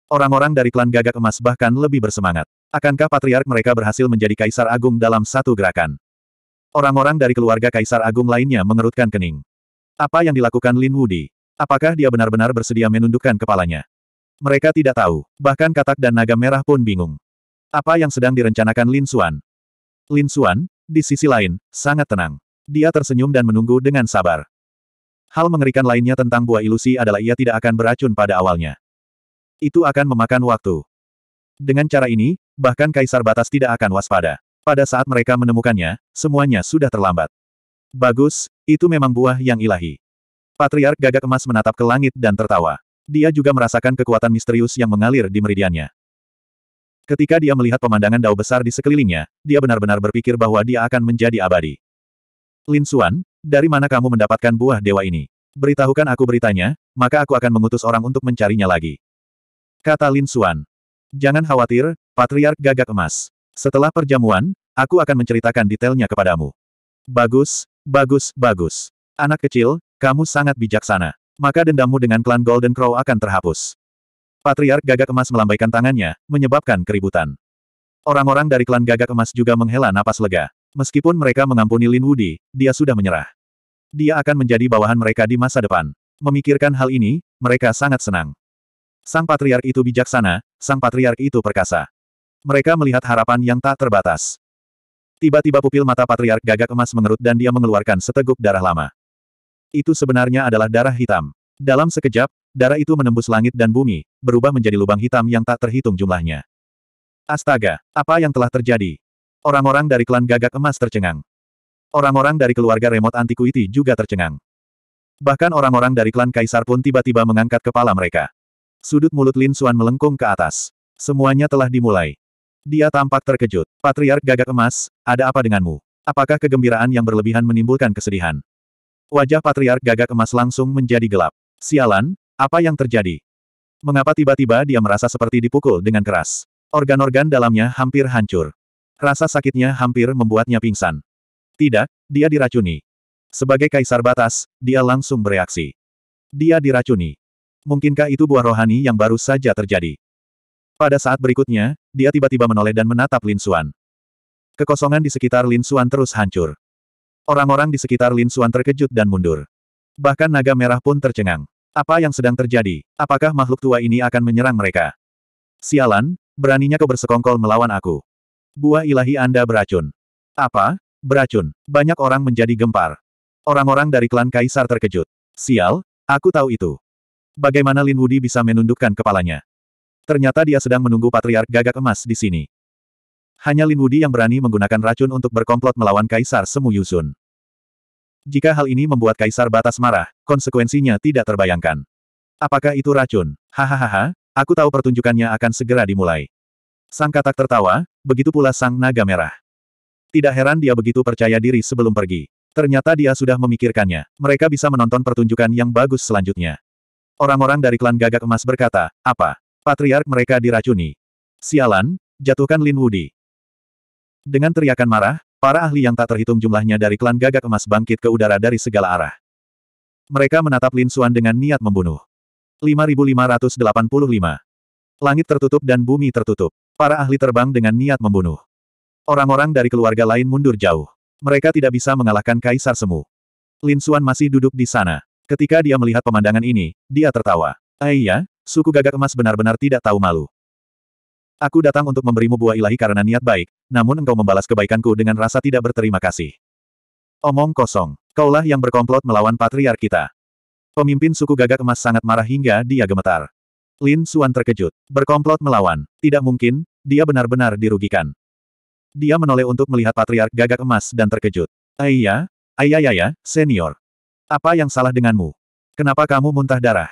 Orang-orang dari klan gagak emas bahkan lebih bersemangat. Akankah patriark mereka berhasil menjadi kaisar agung dalam satu gerakan? Orang-orang dari keluarga kaisar agung lainnya mengerutkan kening. Apa yang dilakukan Lin Wudi? Apakah dia benar-benar bersedia menundukkan kepalanya? Mereka tidak tahu, bahkan katak dan naga merah pun bingung. Apa yang sedang direncanakan Lin Xuan? Lin Xuan, di sisi lain, sangat tenang. Dia tersenyum dan menunggu dengan sabar. Hal mengerikan lainnya tentang buah ilusi adalah ia tidak akan beracun pada awalnya. Itu akan memakan waktu. Dengan cara ini, bahkan Kaisar Batas tidak akan waspada. Pada saat mereka menemukannya, semuanya sudah terlambat. Bagus, itu memang buah yang ilahi. Patriark gagak emas menatap ke langit dan tertawa. Dia juga merasakan kekuatan misterius yang mengalir di meridiannya. Ketika dia melihat pemandangan dao besar di sekelilingnya, dia benar-benar berpikir bahwa dia akan menjadi abadi. Lin Xuan, dari mana kamu mendapatkan buah dewa ini? Beritahukan aku beritanya, maka aku akan mengutus orang untuk mencarinya lagi. Kata Lin Xuan. Jangan khawatir, Patriark Gagak Emas. Setelah perjamuan, aku akan menceritakan detailnya kepadamu. Bagus, bagus, bagus. Anak kecil, kamu sangat bijaksana. Maka dendammu dengan klan Golden Crow akan terhapus. Patriark Gagak Emas melambaikan tangannya, menyebabkan keributan. Orang-orang dari klan Gagak Emas juga menghela napas lega. Meskipun mereka mengampuni Lin Wudi, dia sudah menyerah. Dia akan menjadi bawahan mereka di masa depan. Memikirkan hal ini, mereka sangat senang. Sang Patriark itu bijaksana, Sang Patriark itu perkasa. Mereka melihat harapan yang tak terbatas. Tiba-tiba pupil mata Patriark Gagak Emas mengerut dan dia mengeluarkan seteguk darah lama. Itu sebenarnya adalah darah hitam. Dalam sekejap, darah itu menembus langit dan bumi, berubah menjadi lubang hitam yang tak terhitung jumlahnya. Astaga, apa yang telah terjadi? Orang-orang dari klan gagak emas tercengang. Orang-orang dari keluarga remote antiquity juga tercengang. Bahkan orang-orang dari klan kaisar pun tiba-tiba mengangkat kepala mereka. Sudut mulut Lin Xuan melengkung ke atas. Semuanya telah dimulai. Dia tampak terkejut. Patriark gagak emas, ada apa denganmu? Apakah kegembiraan yang berlebihan menimbulkan kesedihan? Wajah patriark gagak emas langsung menjadi gelap. Sialan, apa yang terjadi? Mengapa tiba-tiba dia merasa seperti dipukul dengan keras? Organ-organ dalamnya hampir hancur. Rasa sakitnya hampir membuatnya pingsan. Tidak, dia diracuni. Sebagai kaisar batas, dia langsung bereaksi. Dia diracuni. Mungkinkah itu buah rohani yang baru saja terjadi? Pada saat berikutnya, dia tiba-tiba menoleh dan menatap Lin Xuan. Kekosongan di sekitar Lin Xuan terus hancur. Orang-orang di sekitar Lin Xuan terkejut dan mundur. Bahkan naga merah pun tercengang. Apa yang sedang terjadi? Apakah makhluk tua ini akan menyerang mereka? Sialan, beraninya kau bersekongkol melawan aku. Buah ilahi Anda beracun. Apa? Beracun. Banyak orang menjadi gempar. Orang-orang dari klan Kaisar terkejut. Sial, aku tahu itu. Bagaimana Lin Wudi bisa menundukkan kepalanya? Ternyata dia sedang menunggu Patriark Gagak Emas di sini. Hanya Lin Wudi yang berani menggunakan racun untuk berkomplot melawan Kaisar Semu Yuzun. Jika hal ini membuat Kaisar Batas marah, konsekuensinya tidak terbayangkan. Apakah itu racun? Hahaha, aku tahu pertunjukannya akan segera dimulai. Sang katak tertawa, begitu pula sang naga merah. Tidak heran dia begitu percaya diri sebelum pergi. Ternyata dia sudah memikirkannya. Mereka bisa menonton pertunjukan yang bagus selanjutnya. Orang-orang dari klan gagak emas berkata, apa? Patriark mereka diracuni. Sialan, jatuhkan Lin Wudi. Dengan teriakan marah, Para ahli yang tak terhitung jumlahnya dari klan gagak emas bangkit ke udara dari segala arah. Mereka menatap Lin Xuan dengan niat membunuh. 5585 Langit tertutup dan bumi tertutup. Para ahli terbang dengan niat membunuh. Orang-orang dari keluarga lain mundur jauh. Mereka tidak bisa mengalahkan Kaisar Semu. Lin Xuan masih duduk di sana. Ketika dia melihat pemandangan ini, dia tertawa. Aiyah, eh suku gagak emas benar-benar tidak tahu malu. Aku datang untuk memberimu buah ilahi karena niat baik, namun engkau membalas kebaikanku dengan rasa tidak berterima kasih. Omong kosong. Kaulah yang berkomplot melawan patriark kita. Pemimpin suku gagak emas sangat marah hingga dia gemetar. Lin Suan terkejut. Berkomplot melawan. Tidak mungkin, dia benar-benar dirugikan. Dia menoleh untuk melihat patriark gagak emas dan terkejut. Ayah, eh eh ayah ya, senior. Apa yang salah denganmu? Kenapa kamu muntah darah?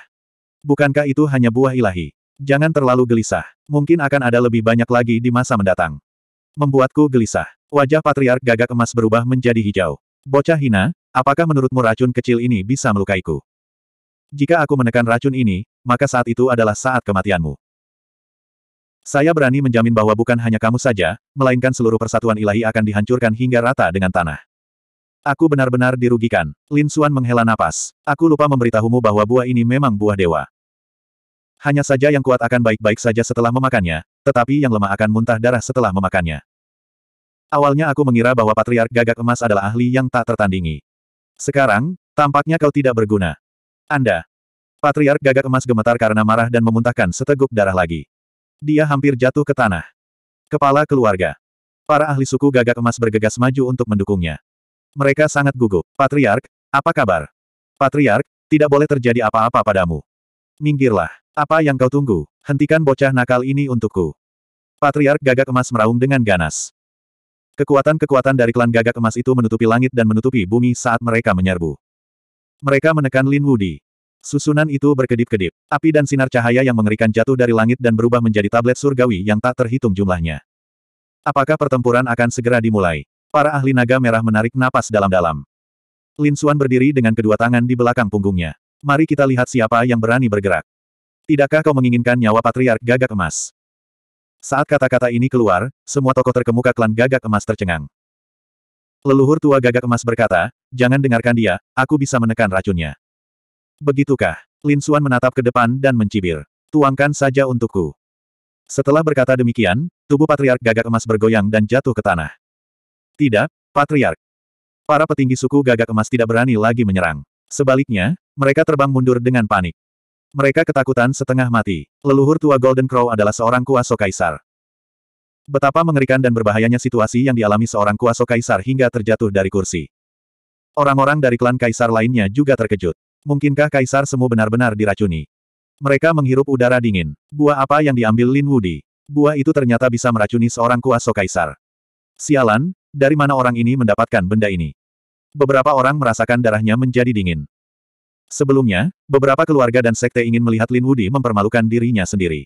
Bukankah itu hanya buah ilahi? Jangan terlalu gelisah. Mungkin akan ada lebih banyak lagi di masa mendatang. Membuatku gelisah. Wajah patriark gagak emas berubah menjadi hijau. Bocah hina, apakah menurutmu racun kecil ini bisa melukaiku? Jika aku menekan racun ini, maka saat itu adalah saat kematianmu. Saya berani menjamin bahwa bukan hanya kamu saja, melainkan seluruh persatuan ilahi akan dihancurkan hingga rata dengan tanah. Aku benar-benar dirugikan. Lin Xuan menghela napas. Aku lupa memberitahumu bahwa buah ini memang buah dewa. Hanya saja yang kuat akan baik-baik saja setelah memakannya, tetapi yang lemah akan muntah darah setelah memakannya. Awalnya aku mengira bahwa Patriark Gagak Emas adalah ahli yang tak tertandingi. Sekarang, tampaknya kau tidak berguna. Anda. Patriark Gagak Emas gemetar karena marah dan memuntahkan seteguk darah lagi. Dia hampir jatuh ke tanah. Kepala keluarga. Para ahli suku Gagak Emas bergegas maju untuk mendukungnya. Mereka sangat gugup. Patriark, apa kabar? Patriark, tidak boleh terjadi apa-apa padamu. Minggirlah. Apa yang kau tunggu? Hentikan bocah nakal ini untukku. Patriark gagak emas meraung dengan ganas. Kekuatan-kekuatan dari klan gagak emas itu menutupi langit dan menutupi bumi saat mereka menyerbu. Mereka menekan Lin Wudi. Susunan itu berkedip-kedip. Api dan sinar cahaya yang mengerikan jatuh dari langit dan berubah menjadi tablet surgawi yang tak terhitung jumlahnya. Apakah pertempuran akan segera dimulai? Para ahli naga merah menarik napas dalam-dalam. Lin Xuan berdiri dengan kedua tangan di belakang punggungnya. Mari kita lihat siapa yang berani bergerak. Tidakkah kau menginginkan nyawa Patriark Gagak Emas? Saat kata-kata ini keluar, semua tokoh terkemuka klan Gagak Emas tercengang. Leluhur tua Gagak Emas berkata, jangan dengarkan dia, aku bisa menekan racunnya. Begitukah? Lin Xuan menatap ke depan dan mencibir. Tuangkan saja untukku. Setelah berkata demikian, tubuh Patriark Gagak Emas bergoyang dan jatuh ke tanah. Tidak, Patriark. Para petinggi suku Gagak Emas tidak berani lagi menyerang. Sebaliknya, mereka terbang mundur dengan panik. Mereka ketakutan setengah mati. Leluhur tua Golden Crow adalah seorang Kuasa kaisar. Betapa mengerikan dan berbahayanya situasi yang dialami seorang Kuasa kaisar hingga terjatuh dari kursi. Orang-orang dari klan kaisar lainnya juga terkejut. Mungkinkah kaisar semu benar-benar diracuni? Mereka menghirup udara dingin. Buah apa yang diambil Lin Wudi? Buah itu ternyata bisa meracuni seorang Kuasa kaisar. Sialan, dari mana orang ini mendapatkan benda ini? Beberapa orang merasakan darahnya menjadi dingin. Sebelumnya, beberapa keluarga dan sekte ingin melihat Lin Wudi mempermalukan dirinya sendiri.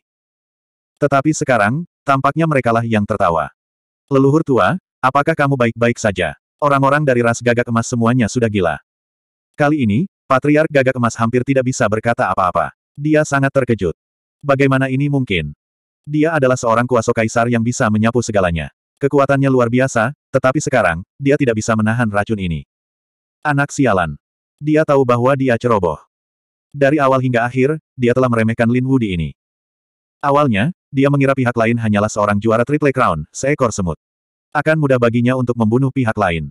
Tetapi sekarang, tampaknya merekalah yang tertawa. Leluhur tua, apakah kamu baik-baik saja? Orang-orang dari ras gagak emas semuanya sudah gila. Kali ini, Patriark gagak emas hampir tidak bisa berkata apa-apa. Dia sangat terkejut. Bagaimana ini mungkin? Dia adalah seorang kuasa kaisar yang bisa menyapu segalanya. Kekuatannya luar biasa, tetapi sekarang, dia tidak bisa menahan racun ini. Anak sialan. Dia tahu bahwa dia ceroboh. Dari awal hingga akhir, dia telah meremehkan Lin Wu di ini. Awalnya, dia mengira pihak lain hanyalah seorang juara Triple Crown, seekor semut. Akan mudah baginya untuk membunuh pihak lain.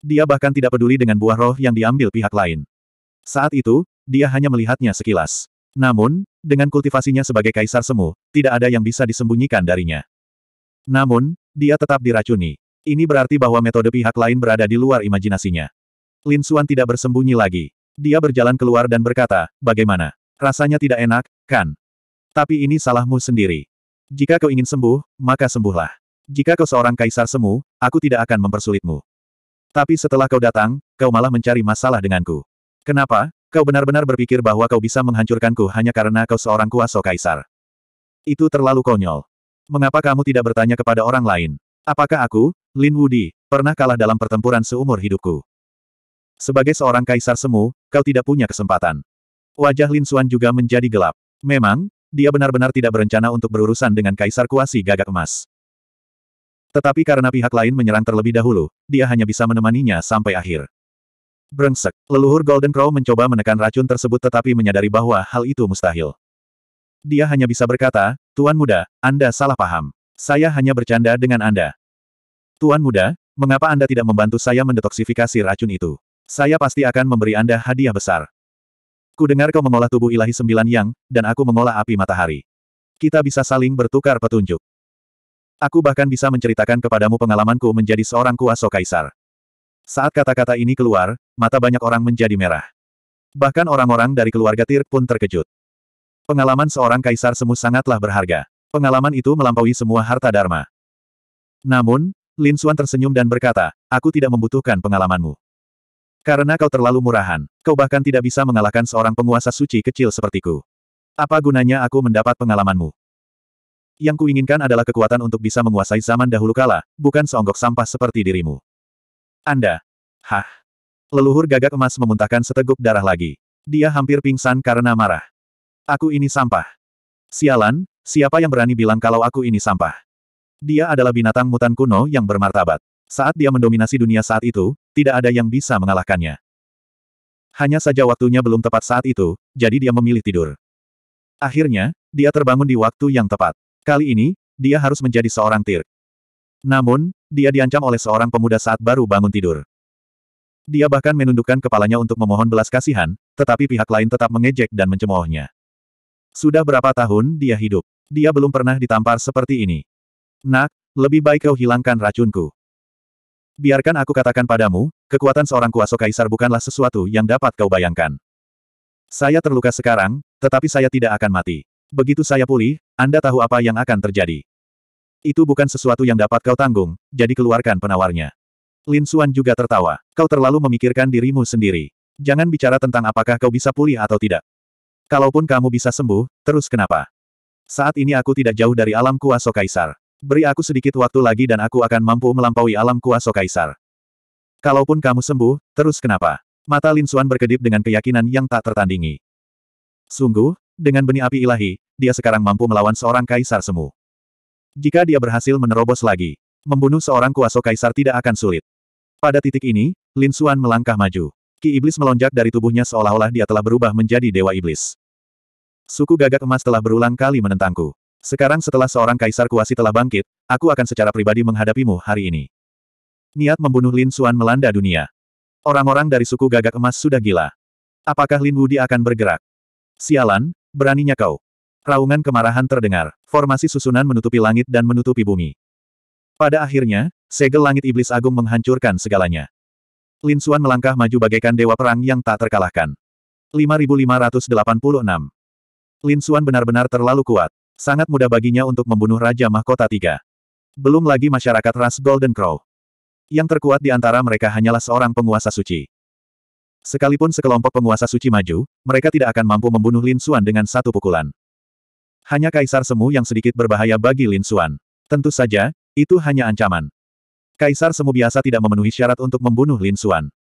Dia bahkan tidak peduli dengan buah roh yang diambil pihak lain. Saat itu, dia hanya melihatnya sekilas. Namun, dengan kultivasinya sebagai kaisar semu, tidak ada yang bisa disembunyikan darinya. Namun, dia tetap diracuni. Ini berarti bahwa metode pihak lain berada di luar imajinasinya. Lin Suan tidak bersembunyi lagi. Dia berjalan keluar dan berkata, bagaimana? Rasanya tidak enak, kan? Tapi ini salahmu sendiri. Jika kau ingin sembuh, maka sembuhlah. Jika kau seorang kaisar semu, aku tidak akan mempersulitmu. Tapi setelah kau datang, kau malah mencari masalah denganku. Kenapa? Kau benar-benar berpikir bahwa kau bisa menghancurkanku hanya karena kau seorang kuasa kaisar. Itu terlalu konyol. Mengapa kamu tidak bertanya kepada orang lain? Apakah aku, Lin Wudi, pernah kalah dalam pertempuran seumur hidupku? Sebagai seorang kaisar semu, kau tidak punya kesempatan. Wajah Lin Suan juga menjadi gelap. Memang, dia benar-benar tidak berencana untuk berurusan dengan kaisar kuasi gagak emas. Tetapi karena pihak lain menyerang terlebih dahulu, dia hanya bisa menemaninya sampai akhir. Brengsek, leluhur Golden Crow mencoba menekan racun tersebut tetapi menyadari bahwa hal itu mustahil. Dia hanya bisa berkata, Tuan Muda, Anda salah paham. Saya hanya bercanda dengan Anda. Tuan Muda, mengapa Anda tidak membantu saya mendetoksifikasi racun itu? Saya pasti akan memberi Anda hadiah besar. Ku dengar kau mengolah tubuh ilahi sembilan yang, dan aku mengolah api matahari. Kita bisa saling bertukar petunjuk. Aku bahkan bisa menceritakan kepadamu pengalamanku menjadi seorang kuasa kaisar. Saat kata-kata ini keluar, mata banyak orang menjadi merah. Bahkan orang-orang dari keluarga Tir pun terkejut. Pengalaman seorang kaisar semu sangatlah berharga. Pengalaman itu melampaui semua harta Dharma. Namun, Lin Suan tersenyum dan berkata, aku tidak membutuhkan pengalamanmu. Karena kau terlalu murahan, kau bahkan tidak bisa mengalahkan seorang penguasa suci kecil sepertiku. Apa gunanya aku mendapat pengalamanmu? Yang kuinginkan adalah kekuatan untuk bisa menguasai zaman dahulu kala, bukan seonggok sampah seperti dirimu. Anda. Hah. Leluhur gagak emas memuntahkan seteguk darah lagi. Dia hampir pingsan karena marah. Aku ini sampah. Sialan, siapa yang berani bilang kalau aku ini sampah? Dia adalah binatang mutan kuno yang bermartabat. Saat dia mendominasi dunia saat itu, tidak ada yang bisa mengalahkannya. Hanya saja waktunya belum tepat saat itu, jadi dia memilih tidur. Akhirnya, dia terbangun di waktu yang tepat. Kali ini, dia harus menjadi seorang tir. Namun, dia diancam oleh seorang pemuda saat baru bangun tidur. Dia bahkan menundukkan kepalanya untuk memohon belas kasihan, tetapi pihak lain tetap mengejek dan mencemoohnya. Sudah berapa tahun dia hidup? Dia belum pernah ditampar seperti ini. Nak, lebih baik kau hilangkan racunku. Biarkan aku katakan padamu, kekuatan seorang kuasa kaisar bukanlah sesuatu yang dapat kau bayangkan. Saya terluka sekarang, tetapi saya tidak akan mati. Begitu saya pulih, Anda tahu apa yang akan terjadi. Itu bukan sesuatu yang dapat kau tanggung, jadi keluarkan penawarnya. Lin Xuan juga tertawa. Kau terlalu memikirkan dirimu sendiri. Jangan bicara tentang apakah kau bisa pulih atau tidak. Kalaupun kamu bisa sembuh, terus kenapa? Saat ini aku tidak jauh dari alam kuasa kaisar. Beri aku sedikit waktu lagi dan aku akan mampu melampaui alam kuasa kaisar. Kalaupun kamu sembuh, terus kenapa? Mata Lin Xuan berkedip dengan keyakinan yang tak tertandingi. Sungguh, dengan benih api ilahi, dia sekarang mampu melawan seorang kaisar semu. Jika dia berhasil menerobos lagi, membunuh seorang kuasa kaisar tidak akan sulit. Pada titik ini, Lin Xuan melangkah maju. Ki Iblis melonjak dari tubuhnya seolah-olah dia telah berubah menjadi Dewa Iblis. Suku gagak emas telah berulang kali menentangku. Sekarang setelah seorang kaisar kuasi telah bangkit, aku akan secara pribadi menghadapimu hari ini. Niat membunuh Lin Xuan melanda dunia. Orang-orang dari suku gagak emas sudah gila. Apakah Lin Wudi akan bergerak? Sialan, beraninya kau. Raungan kemarahan terdengar. Formasi susunan menutupi langit dan menutupi bumi. Pada akhirnya, segel langit iblis agung menghancurkan segalanya. Lin Xuan melangkah maju bagaikan dewa perang yang tak terkalahkan. 5586. Lin Xuan benar-benar terlalu kuat. Sangat mudah baginya untuk membunuh Raja Mahkota Tiga. Belum lagi masyarakat ras Golden Crow. Yang terkuat di antara mereka hanyalah seorang penguasa suci. Sekalipun sekelompok penguasa suci maju, mereka tidak akan mampu membunuh Lin Xuan dengan satu pukulan. Hanya Kaisar Semu yang sedikit berbahaya bagi Lin Xuan. Tentu saja, itu hanya ancaman. Kaisar Semu biasa tidak memenuhi syarat untuk membunuh Lin Xuan.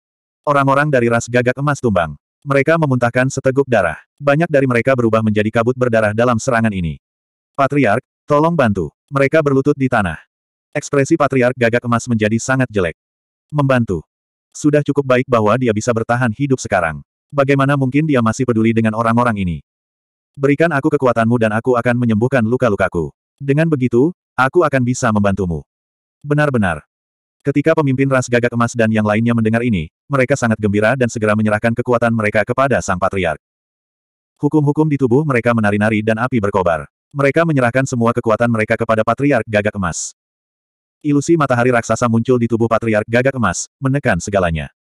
Orang-orang dari ras gagak emas tumbang. Mereka memuntahkan seteguk darah. Banyak dari mereka berubah menjadi kabut berdarah dalam serangan ini. Patriark, tolong bantu. Mereka berlutut di tanah. Ekspresi Patriark gagak emas menjadi sangat jelek. Membantu. Sudah cukup baik bahwa dia bisa bertahan hidup sekarang. Bagaimana mungkin dia masih peduli dengan orang-orang ini? Berikan aku kekuatanmu dan aku akan menyembuhkan luka-lukaku. Dengan begitu, aku akan bisa membantumu. Benar-benar. Ketika pemimpin ras gagak emas dan yang lainnya mendengar ini, mereka sangat gembira dan segera menyerahkan kekuatan mereka kepada sang patriark. Hukum-hukum di tubuh mereka menari-nari dan api berkobar. Mereka menyerahkan semua kekuatan mereka kepada Patriark Gagak Emas. Ilusi matahari raksasa muncul di tubuh Patriark Gagak Emas, menekan segalanya.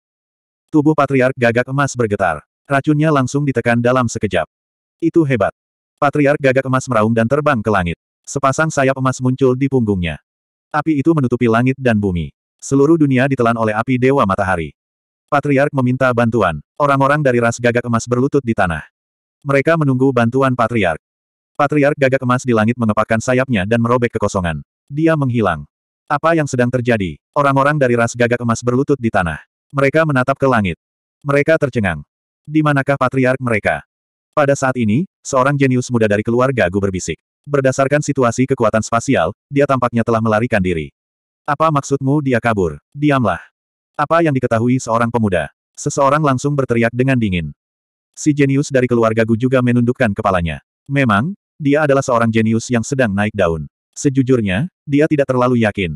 Tubuh Patriark Gagak Emas bergetar. Racunnya langsung ditekan dalam sekejap. Itu hebat. Patriark Gagak Emas meraung dan terbang ke langit. Sepasang sayap emas muncul di punggungnya. Api itu menutupi langit dan bumi. Seluruh dunia ditelan oleh api Dewa Matahari. Patriark meminta bantuan. Orang-orang dari ras gagak emas berlutut di tanah. Mereka menunggu bantuan Patriark. Patriark gagak emas di langit mengepakkan sayapnya dan merobek kekosongan. Dia menghilang. Apa yang sedang terjadi? Orang-orang dari ras gagak emas berlutut di tanah. Mereka menatap ke langit. Mereka tercengang. Di manakah patriark mereka? Pada saat ini, seorang jenius muda dari keluarga Gu berbisik. Berdasarkan situasi kekuatan spasial, dia tampaknya telah melarikan diri. Apa maksudmu dia kabur? Diamlah. Apa yang diketahui seorang pemuda? Seseorang langsung berteriak dengan dingin. Si jenius dari keluarga Gu juga menundukkan kepalanya. Memang, dia adalah seorang jenius yang sedang naik daun. Sejujurnya, dia tidak terlalu yakin.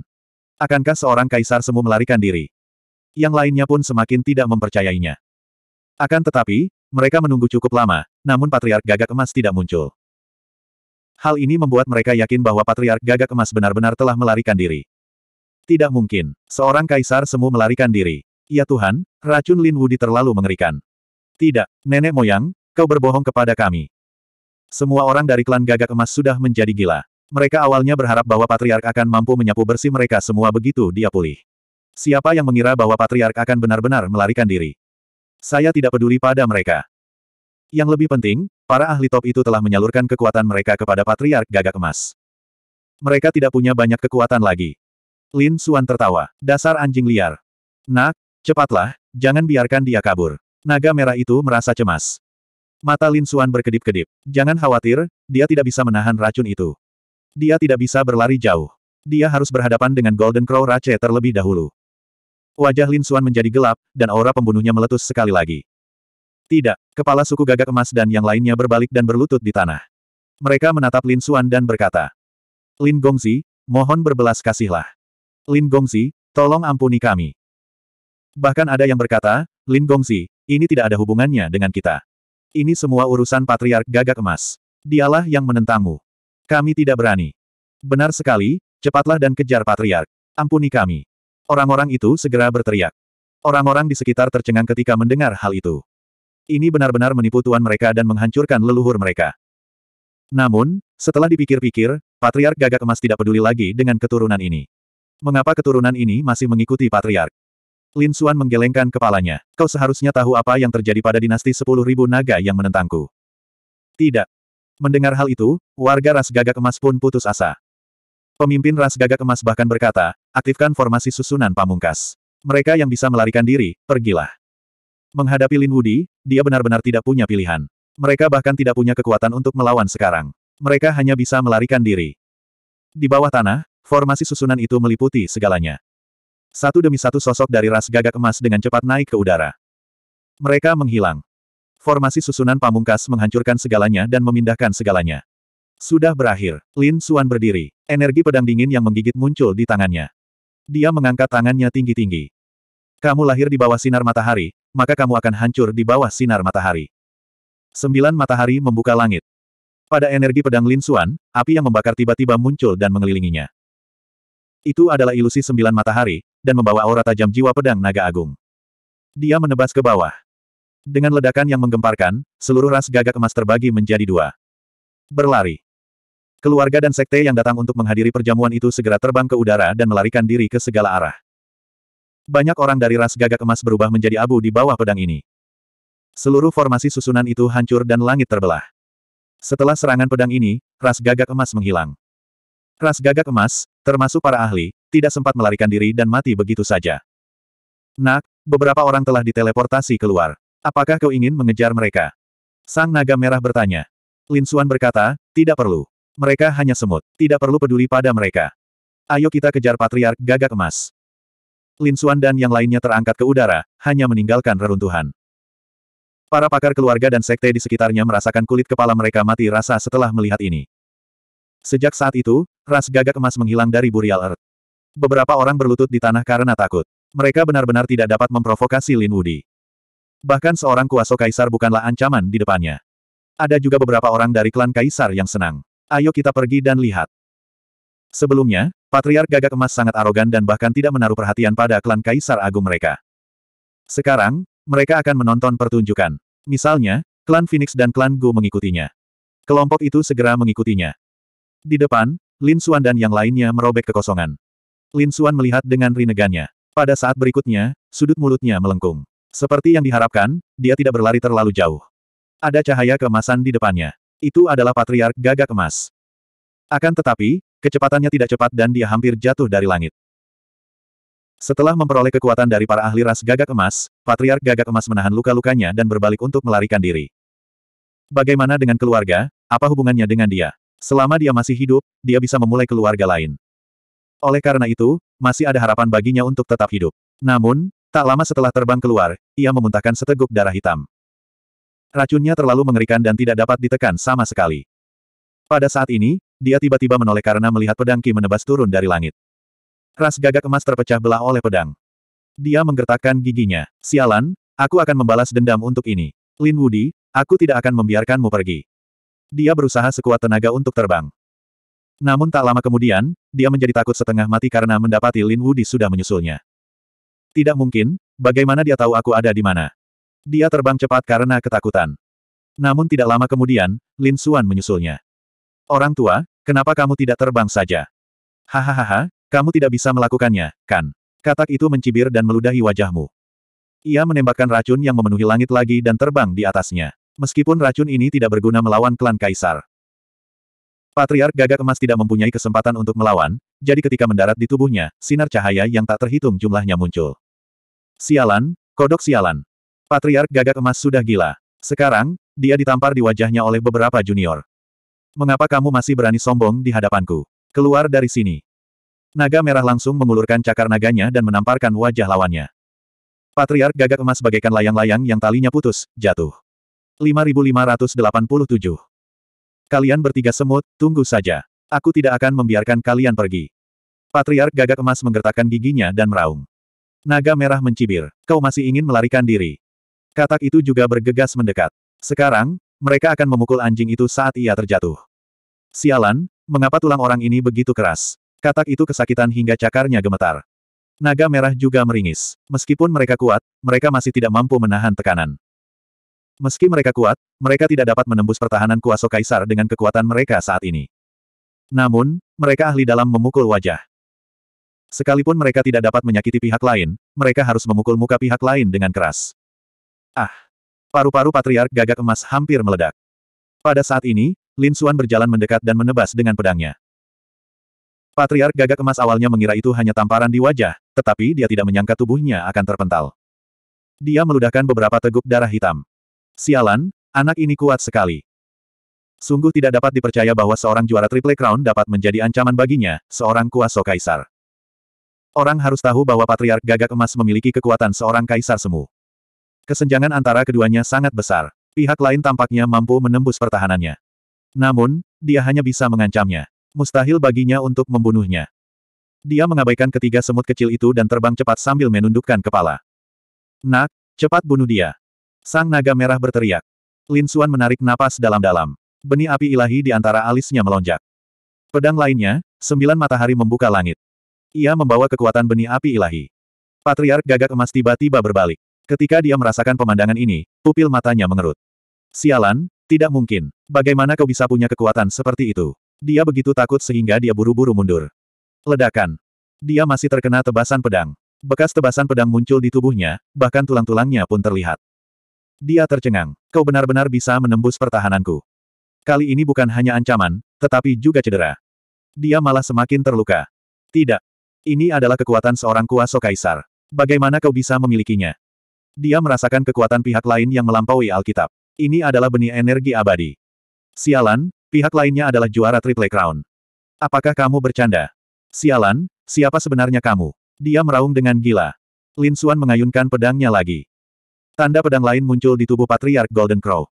Akankah seorang kaisar semu melarikan diri? Yang lainnya pun semakin tidak mempercayainya. Akan tetapi, mereka menunggu cukup lama, namun Patriark Gagak Emas tidak muncul. Hal ini membuat mereka yakin bahwa Patriark Gagak Emas benar-benar telah melarikan diri. Tidak mungkin, seorang kaisar semu melarikan diri. Ya Tuhan, racun Lin Wudi terlalu mengerikan. Tidak, nenek moyang, kau berbohong kepada kami. Semua orang dari klan gagak emas sudah menjadi gila. Mereka awalnya berharap bahwa Patriark akan mampu menyapu bersih mereka semua begitu dia pulih. Siapa yang mengira bahwa Patriark akan benar-benar melarikan diri? Saya tidak peduli pada mereka. Yang lebih penting, para ahli top itu telah menyalurkan kekuatan mereka kepada Patriark Gagak Emas. Mereka tidak punya banyak kekuatan lagi. Lin Suan tertawa. Dasar anjing liar. Nak, cepatlah, jangan biarkan dia kabur. Naga merah itu merasa cemas. Mata Lin Suan berkedip-kedip. Jangan khawatir, dia tidak bisa menahan racun itu. Dia tidak bisa berlari jauh. Dia harus berhadapan dengan Golden Crow Rache terlebih dahulu. Wajah Lin Suan menjadi gelap, dan aura pembunuhnya meletus sekali lagi. Tidak, kepala suku gagak emas dan yang lainnya berbalik dan berlutut di tanah. Mereka menatap Lin Suan dan berkata, Lin Gongzi, mohon berbelas kasihlah. Lin Gongzi, tolong ampuni kami. Bahkan ada yang berkata, Lin Gongzi, ini tidak ada hubungannya dengan kita. Ini semua urusan Patriark Gagak Emas. Dialah yang menentangmu. Kami tidak berani. Benar sekali, cepatlah dan kejar Patriark. Ampuni kami. Orang-orang itu segera berteriak. Orang-orang di sekitar tercengang ketika mendengar hal itu. Ini benar-benar menipu tuan mereka dan menghancurkan leluhur mereka. Namun, setelah dipikir-pikir, Patriark Gagak Emas tidak peduli lagi dengan keturunan ini. Mengapa keturunan ini masih mengikuti Patriark? Lin Xuan menggelengkan kepalanya. Kau seharusnya tahu apa yang terjadi pada dinasti sepuluh ribu naga yang menentangku. Tidak. Mendengar hal itu, warga ras gagak emas pun putus asa. Pemimpin ras gagak emas bahkan berkata, aktifkan formasi susunan pamungkas. Mereka yang bisa melarikan diri, pergilah. Menghadapi Lin Wudi, dia benar-benar tidak punya pilihan. Mereka bahkan tidak punya kekuatan untuk melawan sekarang. Mereka hanya bisa melarikan diri. Di bawah tanah, formasi susunan itu meliputi segalanya. Satu demi satu sosok dari ras gagak emas dengan cepat naik ke udara. Mereka menghilang. Formasi susunan pamungkas menghancurkan segalanya dan memindahkan segalanya. Sudah berakhir, Lin Suan berdiri. Energi pedang dingin yang menggigit muncul di tangannya. Dia mengangkat tangannya tinggi-tinggi. Kamu lahir di bawah sinar matahari, maka kamu akan hancur di bawah sinar matahari. Sembilan matahari membuka langit. Pada energi pedang Lin Suan, api yang membakar tiba-tiba muncul dan mengelilinginya. Itu adalah ilusi sembilan matahari, dan membawa aura tajam jiwa pedang naga agung. Dia menebas ke bawah. Dengan ledakan yang menggemparkan, seluruh ras gagak emas terbagi menjadi dua. Berlari. Keluarga dan sekte yang datang untuk menghadiri perjamuan itu segera terbang ke udara dan melarikan diri ke segala arah. Banyak orang dari ras gagak emas berubah menjadi abu di bawah pedang ini. Seluruh formasi susunan itu hancur dan langit terbelah. Setelah serangan pedang ini, ras gagak emas menghilang. Ras gagak emas, termasuk para ahli, tidak sempat melarikan diri dan mati begitu saja. Nak, beberapa orang telah diteleportasi keluar. Apakah kau ingin mengejar mereka? Sang naga merah bertanya. Lin Xuan berkata, tidak perlu. Mereka hanya semut, tidak perlu peduli pada mereka. Ayo kita kejar patriark gagak emas. Lin Xuan dan yang lainnya terangkat ke udara, hanya meninggalkan reruntuhan. Para pakar keluarga dan sekte di sekitarnya merasakan kulit kepala mereka mati rasa setelah melihat ini. Sejak saat itu, ras gagak emas menghilang dari Burial Earth. Beberapa orang berlutut di tanah karena takut. Mereka benar-benar tidak dapat memprovokasi Lin Wudi. Bahkan seorang kuasa kaisar bukanlah ancaman di depannya. Ada juga beberapa orang dari klan kaisar yang senang. Ayo kita pergi dan lihat. Sebelumnya, Patriark Gagak Emas sangat arogan dan bahkan tidak menaruh perhatian pada klan kaisar agung mereka. Sekarang, mereka akan menonton pertunjukan. Misalnya, klan Phoenix dan klan Gu mengikutinya. Kelompok itu segera mengikutinya. Di depan, Lin Xuan dan yang lainnya merobek kekosongan. Lin Suan melihat dengan rinegannya. Pada saat berikutnya, sudut mulutnya melengkung. Seperti yang diharapkan, dia tidak berlari terlalu jauh. Ada cahaya kemasan di depannya. Itu adalah patriark gagak emas. Akan tetapi, kecepatannya tidak cepat dan dia hampir jatuh dari langit. Setelah memperoleh kekuatan dari para ahli ras gagak emas, Patriark gagak emas menahan luka-lukanya dan berbalik untuk melarikan diri. Bagaimana dengan keluarga? Apa hubungannya dengan dia? Selama dia masih hidup, dia bisa memulai keluarga lain. Oleh karena itu, masih ada harapan baginya untuk tetap hidup. Namun, tak lama setelah terbang keluar, ia memuntahkan seteguk darah hitam. Racunnya terlalu mengerikan dan tidak dapat ditekan sama sekali. Pada saat ini, dia tiba-tiba menoleh karena melihat pedang Ki menebas turun dari langit. Ras gagak emas terpecah belah oleh pedang. Dia menggertakkan giginya. Sialan, aku akan membalas dendam untuk ini. Lin Wudi, aku tidak akan membiarkanmu pergi. Dia berusaha sekuat tenaga untuk terbang. Namun tak lama kemudian, dia menjadi takut setengah mati karena mendapati Lin Wudi sudah menyusulnya. Tidak mungkin, bagaimana dia tahu aku ada di mana? Dia terbang cepat karena ketakutan. Namun tidak lama kemudian, Lin Xuan menyusulnya. Orang tua, kenapa kamu tidak terbang saja? Hahaha, kamu tidak bisa melakukannya, kan? Katak itu mencibir dan meludahi wajahmu. Ia menembakkan racun yang memenuhi langit lagi dan terbang di atasnya. Meskipun racun ini tidak berguna melawan klan Kaisar. Patriark gagak emas tidak mempunyai kesempatan untuk melawan, jadi ketika mendarat di tubuhnya, sinar cahaya yang tak terhitung jumlahnya muncul. Sialan, kodok sialan. Patriark gagak emas sudah gila. Sekarang, dia ditampar di wajahnya oleh beberapa junior. Mengapa kamu masih berani sombong di hadapanku? Keluar dari sini. Naga merah langsung mengulurkan cakar naganya dan menamparkan wajah lawannya. Patriark gagak emas bagaikan layang-layang yang talinya putus, jatuh. 5587 Kalian bertiga semut, tunggu saja. Aku tidak akan membiarkan kalian pergi. Patriark gagak emas menggertakkan giginya dan meraung. Naga merah mencibir. Kau masih ingin melarikan diri. Katak itu juga bergegas mendekat. Sekarang, mereka akan memukul anjing itu saat ia terjatuh. Sialan, mengapa tulang orang ini begitu keras? Katak itu kesakitan hingga cakarnya gemetar. Naga merah juga meringis. Meskipun mereka kuat, mereka masih tidak mampu menahan tekanan. Meski mereka kuat, mereka tidak dapat menembus pertahanan kuasa Kaisar dengan kekuatan mereka saat ini. Namun, mereka ahli dalam memukul wajah. Sekalipun mereka tidak dapat menyakiti pihak lain, mereka harus memukul muka pihak lain dengan keras. Ah! Paru-paru Patriark Gagak Emas hampir meledak. Pada saat ini, Lin Xuan berjalan mendekat dan menebas dengan pedangnya. Patriark Gagak Emas awalnya mengira itu hanya tamparan di wajah, tetapi dia tidak menyangka tubuhnya akan terpental. Dia meludahkan beberapa teguk darah hitam. Sialan, anak ini kuat sekali. Sungguh tidak dapat dipercaya bahwa seorang juara Triple Crown dapat menjadi ancaman baginya, seorang kuasa kaisar. Orang harus tahu bahwa Patriark Gagak Emas memiliki kekuatan seorang kaisar semu. Kesenjangan antara keduanya sangat besar. Pihak lain tampaknya mampu menembus pertahanannya. Namun, dia hanya bisa mengancamnya. Mustahil baginya untuk membunuhnya. Dia mengabaikan ketiga semut kecil itu dan terbang cepat sambil menundukkan kepala. Nak, cepat bunuh dia. Sang naga merah berteriak. Lin Xuan menarik napas dalam-dalam. Benih api ilahi di antara alisnya melonjak. Pedang lainnya, sembilan matahari membuka langit. Ia membawa kekuatan benih api ilahi. Patriark gagak emas tiba-tiba berbalik. Ketika dia merasakan pemandangan ini, pupil matanya mengerut. Sialan, tidak mungkin. Bagaimana kau bisa punya kekuatan seperti itu? Dia begitu takut sehingga dia buru-buru mundur. Ledakan. Dia masih terkena tebasan pedang. Bekas tebasan pedang muncul di tubuhnya, bahkan tulang-tulangnya pun terlihat. Dia tercengang. Kau benar-benar bisa menembus pertahananku. Kali ini bukan hanya ancaman, tetapi juga cedera. Dia malah semakin terluka. Tidak. Ini adalah kekuatan seorang kuasa kaisar. Bagaimana kau bisa memilikinya? Dia merasakan kekuatan pihak lain yang melampaui Alkitab. Ini adalah benih energi abadi. Sialan, pihak lainnya adalah juara Triple Crown. Apakah kamu bercanda? Sialan, siapa sebenarnya kamu? Dia meraung dengan gila. Lin Suan mengayunkan pedangnya lagi. Tanda pedang lain muncul di tubuh Patriark Golden Crow.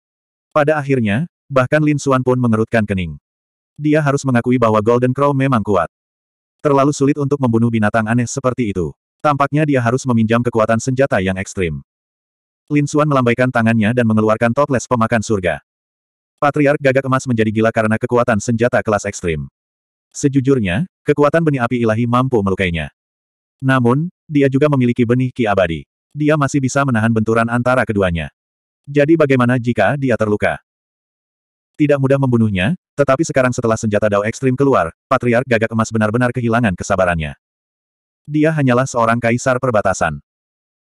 Pada akhirnya, bahkan Lin Xuan pun mengerutkan kening. Dia harus mengakui bahwa Golden Crow memang kuat. Terlalu sulit untuk membunuh binatang aneh seperti itu. Tampaknya dia harus meminjam kekuatan senjata yang ekstrim. Lin Xuan melambaikan tangannya dan mengeluarkan toples pemakan surga. Patriark gagak emas menjadi gila karena kekuatan senjata kelas ekstrim. Sejujurnya, kekuatan benih api ilahi mampu melukainya. Namun, dia juga memiliki benih ki abadi dia masih bisa menahan benturan antara keduanya. Jadi bagaimana jika dia terluka? Tidak mudah membunuhnya, tetapi sekarang setelah senjata Dao Ekstrim keluar, Patriark Gagak Emas benar-benar kehilangan kesabarannya. Dia hanyalah seorang kaisar perbatasan.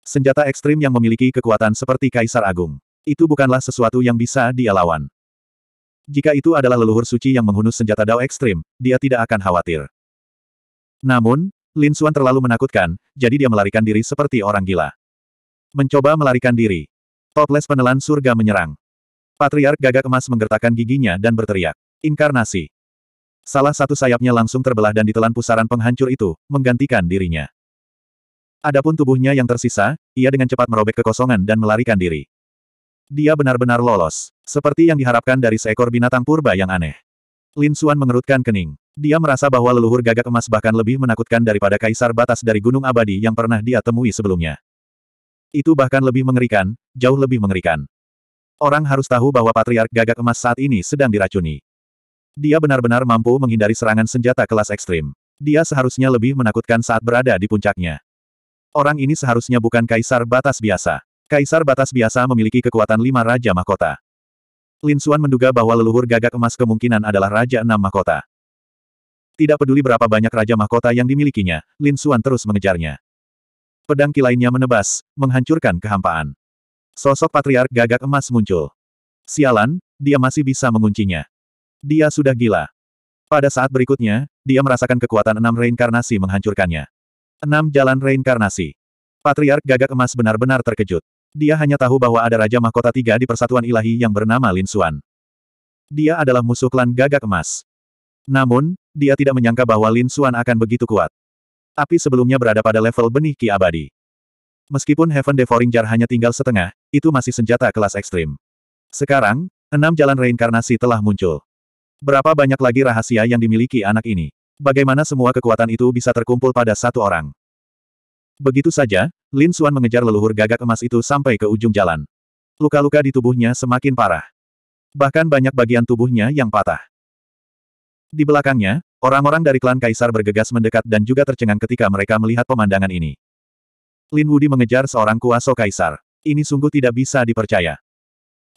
Senjata ekstrim yang memiliki kekuatan seperti kaisar agung. Itu bukanlah sesuatu yang bisa dia lawan. Jika itu adalah leluhur suci yang menghunus senjata Dao ekstrim, dia tidak akan khawatir. Namun, Lin Xuan terlalu menakutkan, jadi dia melarikan diri seperti orang gila. Mencoba melarikan diri. Toples penelan surga menyerang. Patriark gagak emas menggertakkan giginya dan berteriak. Inkarnasi. Salah satu sayapnya langsung terbelah dan ditelan pusaran penghancur itu, menggantikan dirinya. Adapun tubuhnya yang tersisa, ia dengan cepat merobek kekosongan dan melarikan diri. Dia benar-benar lolos, seperti yang diharapkan dari seekor binatang purba yang aneh. Lin Suan mengerutkan kening. Dia merasa bahwa leluhur gagak emas bahkan lebih menakutkan daripada kaisar batas dari Gunung Abadi yang pernah dia temui sebelumnya. Itu bahkan lebih mengerikan, jauh lebih mengerikan. Orang harus tahu bahwa Patriark Gagak Emas saat ini sedang diracuni. Dia benar-benar mampu menghindari serangan senjata kelas ekstrim. Dia seharusnya lebih menakutkan saat berada di puncaknya. Orang ini seharusnya bukan kaisar batas biasa. Kaisar batas biasa memiliki kekuatan lima raja mahkota. Lin Xuan menduga bahwa leluhur gagak emas kemungkinan adalah raja enam mahkota. Tidak peduli berapa banyak raja mahkota yang dimilikinya, Lin Xuan terus mengejarnya pedang kilainya menebas, menghancurkan kehampaan. Sosok patriark gagak emas muncul. Sialan, dia masih bisa menguncinya. Dia sudah gila. Pada saat berikutnya, dia merasakan kekuatan enam reinkarnasi menghancurkannya. Enam jalan reinkarnasi. Patriark gagak emas benar-benar terkejut. Dia hanya tahu bahwa ada Raja Mahkota Tiga di Persatuan Ilahi yang bernama Lin Xuan. Dia adalah musuh klan gagak emas. Namun, dia tidak menyangka bahwa Lin Xuan akan begitu kuat api sebelumnya berada pada level benih ki abadi. Meskipun Heaven Devouring Jar hanya tinggal setengah, itu masih senjata kelas ekstrim. Sekarang, enam jalan reinkarnasi telah muncul. Berapa banyak lagi rahasia yang dimiliki anak ini? Bagaimana semua kekuatan itu bisa terkumpul pada satu orang? Begitu saja, Lin Xuan mengejar leluhur gagak emas itu sampai ke ujung jalan. Luka-luka di tubuhnya semakin parah. Bahkan banyak bagian tubuhnya yang patah. Di belakangnya, orang-orang dari klan Kaisar bergegas mendekat dan juga tercengang ketika mereka melihat pemandangan ini. Lin Wudi mengejar seorang kuasa Kaisar. Ini sungguh tidak bisa dipercaya.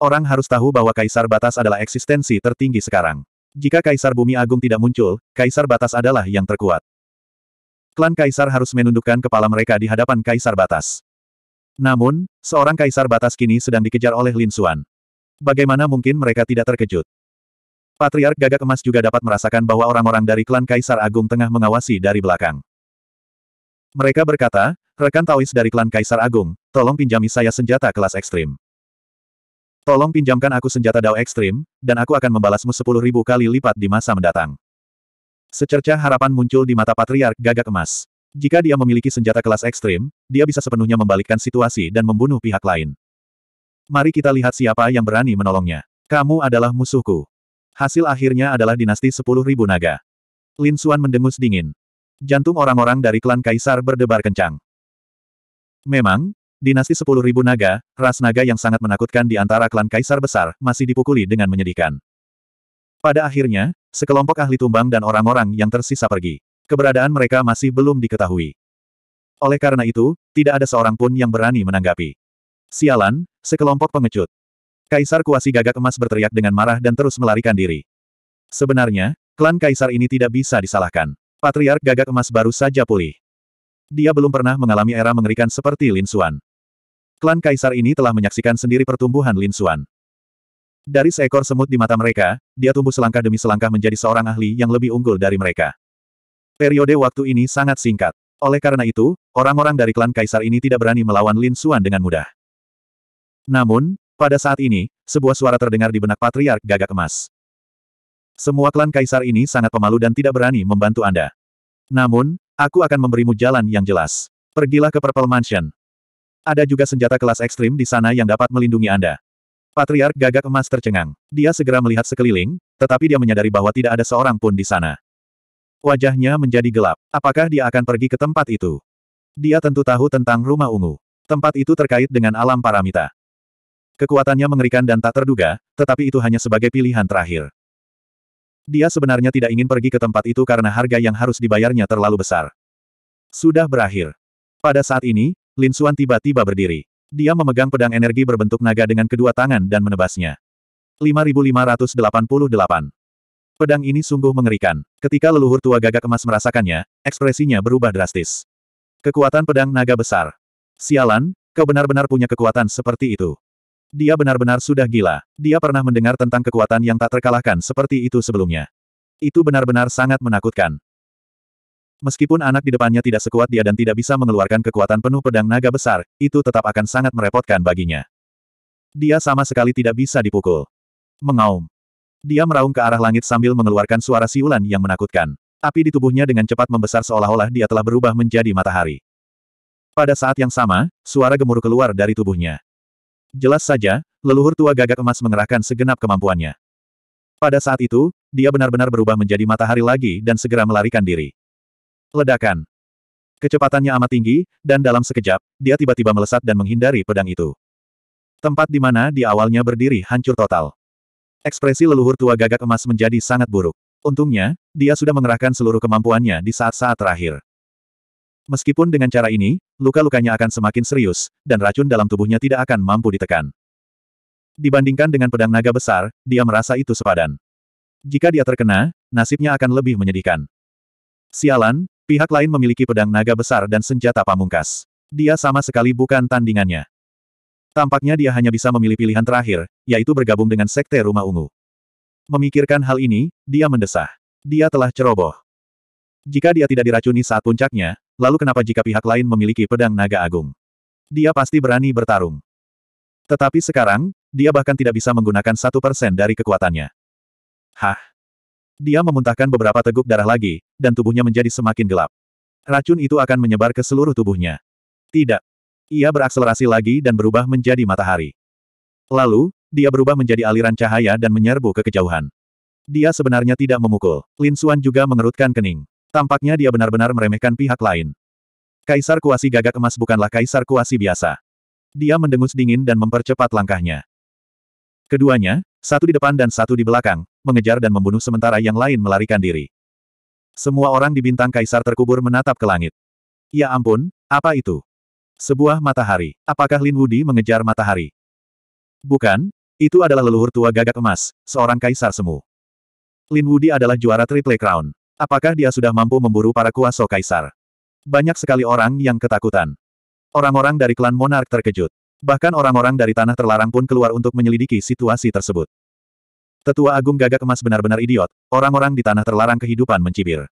Orang harus tahu bahwa Kaisar Batas adalah eksistensi tertinggi sekarang. Jika Kaisar Bumi Agung tidak muncul, Kaisar Batas adalah yang terkuat. Klan Kaisar harus menundukkan kepala mereka di hadapan Kaisar Batas. Namun, seorang Kaisar Batas kini sedang dikejar oleh Lin Xuan. Bagaimana mungkin mereka tidak terkejut? Patriark Gagak Emas juga dapat merasakan bahwa orang-orang dari klan Kaisar Agung tengah mengawasi dari belakang. Mereka berkata, rekan Taois dari klan Kaisar Agung, tolong pinjami saya senjata kelas ekstrim. Tolong pinjamkan aku senjata Dao ekstrim, dan aku akan membalasmu sepuluh ribu kali lipat di masa mendatang. Secerca harapan muncul di mata Patriark Gagak Emas. Jika dia memiliki senjata kelas ekstrim, dia bisa sepenuhnya membalikkan situasi dan membunuh pihak lain. Mari kita lihat siapa yang berani menolongnya. Kamu adalah musuhku. Hasil akhirnya adalah dinasti sepuluh ribu naga. Lin Xuan mendengus dingin. Jantung orang-orang dari klan Kaisar berdebar kencang. Memang, dinasti sepuluh ribu naga, ras naga yang sangat menakutkan di antara klan Kaisar besar, masih dipukuli dengan menyedihkan. Pada akhirnya, sekelompok ahli tumbang dan orang-orang yang tersisa pergi. Keberadaan mereka masih belum diketahui. Oleh karena itu, tidak ada seorang pun yang berani menanggapi. Sialan, sekelompok pengecut. Kaisar Kuasi gagak emas berteriak dengan marah dan terus melarikan diri. Sebenarnya, klan Kaisar ini tidak bisa disalahkan. Patriark gagak emas baru saja pulih. Dia belum pernah mengalami era mengerikan seperti Lin Xuan. Klan Kaisar ini telah menyaksikan sendiri pertumbuhan Lin Xuan. Dari seekor semut di mata mereka, dia tumbuh selangkah demi selangkah menjadi seorang ahli yang lebih unggul dari mereka. Periode waktu ini sangat singkat. Oleh karena itu, orang-orang dari klan Kaisar ini tidak berani melawan Lin Xuan dengan mudah. Namun, pada saat ini, sebuah suara terdengar di benak Patriark Gagak Emas. Semua klan kaisar ini sangat pemalu dan tidak berani membantu Anda. Namun, aku akan memberimu jalan yang jelas. Pergilah ke Purple Mansion. Ada juga senjata kelas ekstrim di sana yang dapat melindungi Anda. Patriark Gagak Emas tercengang. Dia segera melihat sekeliling, tetapi dia menyadari bahwa tidak ada seorang pun di sana. Wajahnya menjadi gelap. Apakah dia akan pergi ke tempat itu? Dia tentu tahu tentang rumah ungu. Tempat itu terkait dengan alam paramita. Kekuatannya mengerikan dan tak terduga, tetapi itu hanya sebagai pilihan terakhir. Dia sebenarnya tidak ingin pergi ke tempat itu karena harga yang harus dibayarnya terlalu besar. Sudah berakhir. Pada saat ini, Lin Xuan tiba-tiba berdiri. Dia memegang pedang energi berbentuk naga dengan kedua tangan dan menebasnya. 5588. Pedang ini sungguh mengerikan. Ketika leluhur tua gagak emas merasakannya, ekspresinya berubah drastis. Kekuatan pedang naga besar. Sialan, kau benar-benar punya kekuatan seperti itu. Dia benar-benar sudah gila. Dia pernah mendengar tentang kekuatan yang tak terkalahkan seperti itu sebelumnya. Itu benar-benar sangat menakutkan. Meskipun anak di depannya tidak sekuat dia dan tidak bisa mengeluarkan kekuatan penuh pedang naga besar, itu tetap akan sangat merepotkan baginya. Dia sama sekali tidak bisa dipukul. Mengaum. Dia meraung ke arah langit sambil mengeluarkan suara siulan yang menakutkan. Api di tubuhnya dengan cepat membesar seolah-olah dia telah berubah menjadi matahari. Pada saat yang sama, suara gemuruh keluar dari tubuhnya. Jelas saja, leluhur tua gagak emas mengerahkan segenap kemampuannya. Pada saat itu, dia benar-benar berubah menjadi matahari lagi dan segera melarikan diri. Ledakan. Kecepatannya amat tinggi, dan dalam sekejap, dia tiba-tiba melesat dan menghindari pedang itu. Tempat di mana di awalnya berdiri hancur total. Ekspresi leluhur tua gagak emas menjadi sangat buruk. Untungnya, dia sudah mengerahkan seluruh kemampuannya di saat-saat terakhir. Meskipun dengan cara ini, luka-lukanya akan semakin serius, dan racun dalam tubuhnya tidak akan mampu ditekan. Dibandingkan dengan pedang naga besar, dia merasa itu sepadan. Jika dia terkena, nasibnya akan lebih menyedihkan. Sialan, pihak lain memiliki pedang naga besar dan senjata pamungkas. Dia sama sekali bukan tandingannya. Tampaknya dia hanya bisa memilih pilihan terakhir, yaitu bergabung dengan Sekte Rumah Ungu. Memikirkan hal ini, dia mendesah. Dia telah ceroboh. Jika dia tidak diracuni saat puncaknya, lalu kenapa jika pihak lain memiliki pedang naga agung? Dia pasti berani bertarung. Tetapi sekarang, dia bahkan tidak bisa menggunakan satu persen dari kekuatannya. Hah? Dia memuntahkan beberapa teguk darah lagi, dan tubuhnya menjadi semakin gelap. Racun itu akan menyebar ke seluruh tubuhnya. Tidak. Ia berakselerasi lagi dan berubah menjadi matahari. Lalu, dia berubah menjadi aliran cahaya dan menyerbu ke kejauhan. Dia sebenarnya tidak memukul. Lin Suan juga mengerutkan kening. Tampaknya dia benar-benar meremehkan pihak lain. Kaisar Kuasi gagak emas bukanlah Kaisar Kuasi biasa. Dia mendengus dingin dan mempercepat langkahnya. Keduanya, satu di depan dan satu di belakang, mengejar dan membunuh sementara yang lain melarikan diri. Semua orang di bintang Kaisar terkubur menatap ke langit. Ya ampun, apa itu? Sebuah matahari. Apakah Lin Wudi mengejar matahari? Bukan, itu adalah leluhur tua gagak emas, seorang kaisar semu. Lin Wudi adalah juara Triple Crown. Apakah dia sudah mampu memburu para kuasa kaisar? Banyak sekali orang yang ketakutan. Orang-orang dari klan Monark terkejut. Bahkan orang-orang dari tanah terlarang pun keluar untuk menyelidiki situasi tersebut. Tetua Agung Gagak Emas benar-benar idiot, orang-orang di tanah terlarang kehidupan mencibir.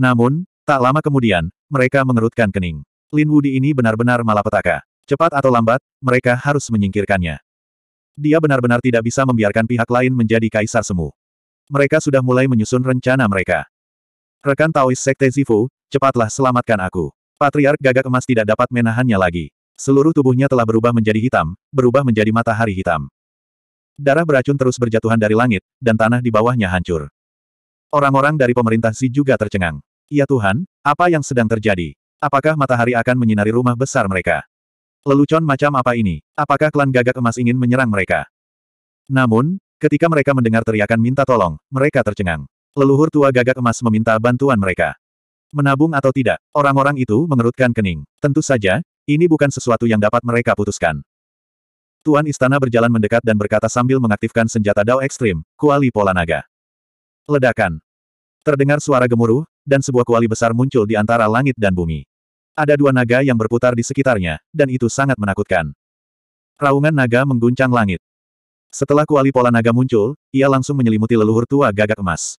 Namun, tak lama kemudian, mereka mengerutkan kening. Lin Wudi ini benar-benar malapetaka. Cepat atau lambat, mereka harus menyingkirkannya. Dia benar-benar tidak bisa membiarkan pihak lain menjadi kaisar semu. Mereka sudah mulai menyusun rencana mereka. Rekan Taois Sekte Zifu, cepatlah selamatkan aku. Patriark gagak emas tidak dapat menahannya lagi. Seluruh tubuhnya telah berubah menjadi hitam, berubah menjadi matahari hitam. Darah beracun terus berjatuhan dari langit, dan tanah di bawahnya hancur. Orang-orang dari pemerintah Si juga tercengang. Ya Tuhan, apa yang sedang terjadi? Apakah matahari akan menyinari rumah besar mereka? Lelucon macam apa ini? Apakah klan gagak emas ingin menyerang mereka? Namun, Ketika mereka mendengar teriakan minta tolong, mereka tercengang. Leluhur tua gagak emas meminta bantuan mereka. Menabung atau tidak, orang-orang itu mengerutkan kening. Tentu saja, ini bukan sesuatu yang dapat mereka putuskan. Tuan Istana berjalan mendekat dan berkata sambil mengaktifkan senjata Dao Ekstrim, Kuali Pola Naga. Ledakan. Terdengar suara gemuruh, dan sebuah kuali besar muncul di antara langit dan bumi. Ada dua naga yang berputar di sekitarnya, dan itu sangat menakutkan. Raungan naga mengguncang langit. Setelah kuali pola naga muncul, ia langsung menyelimuti leluhur tua gagak emas.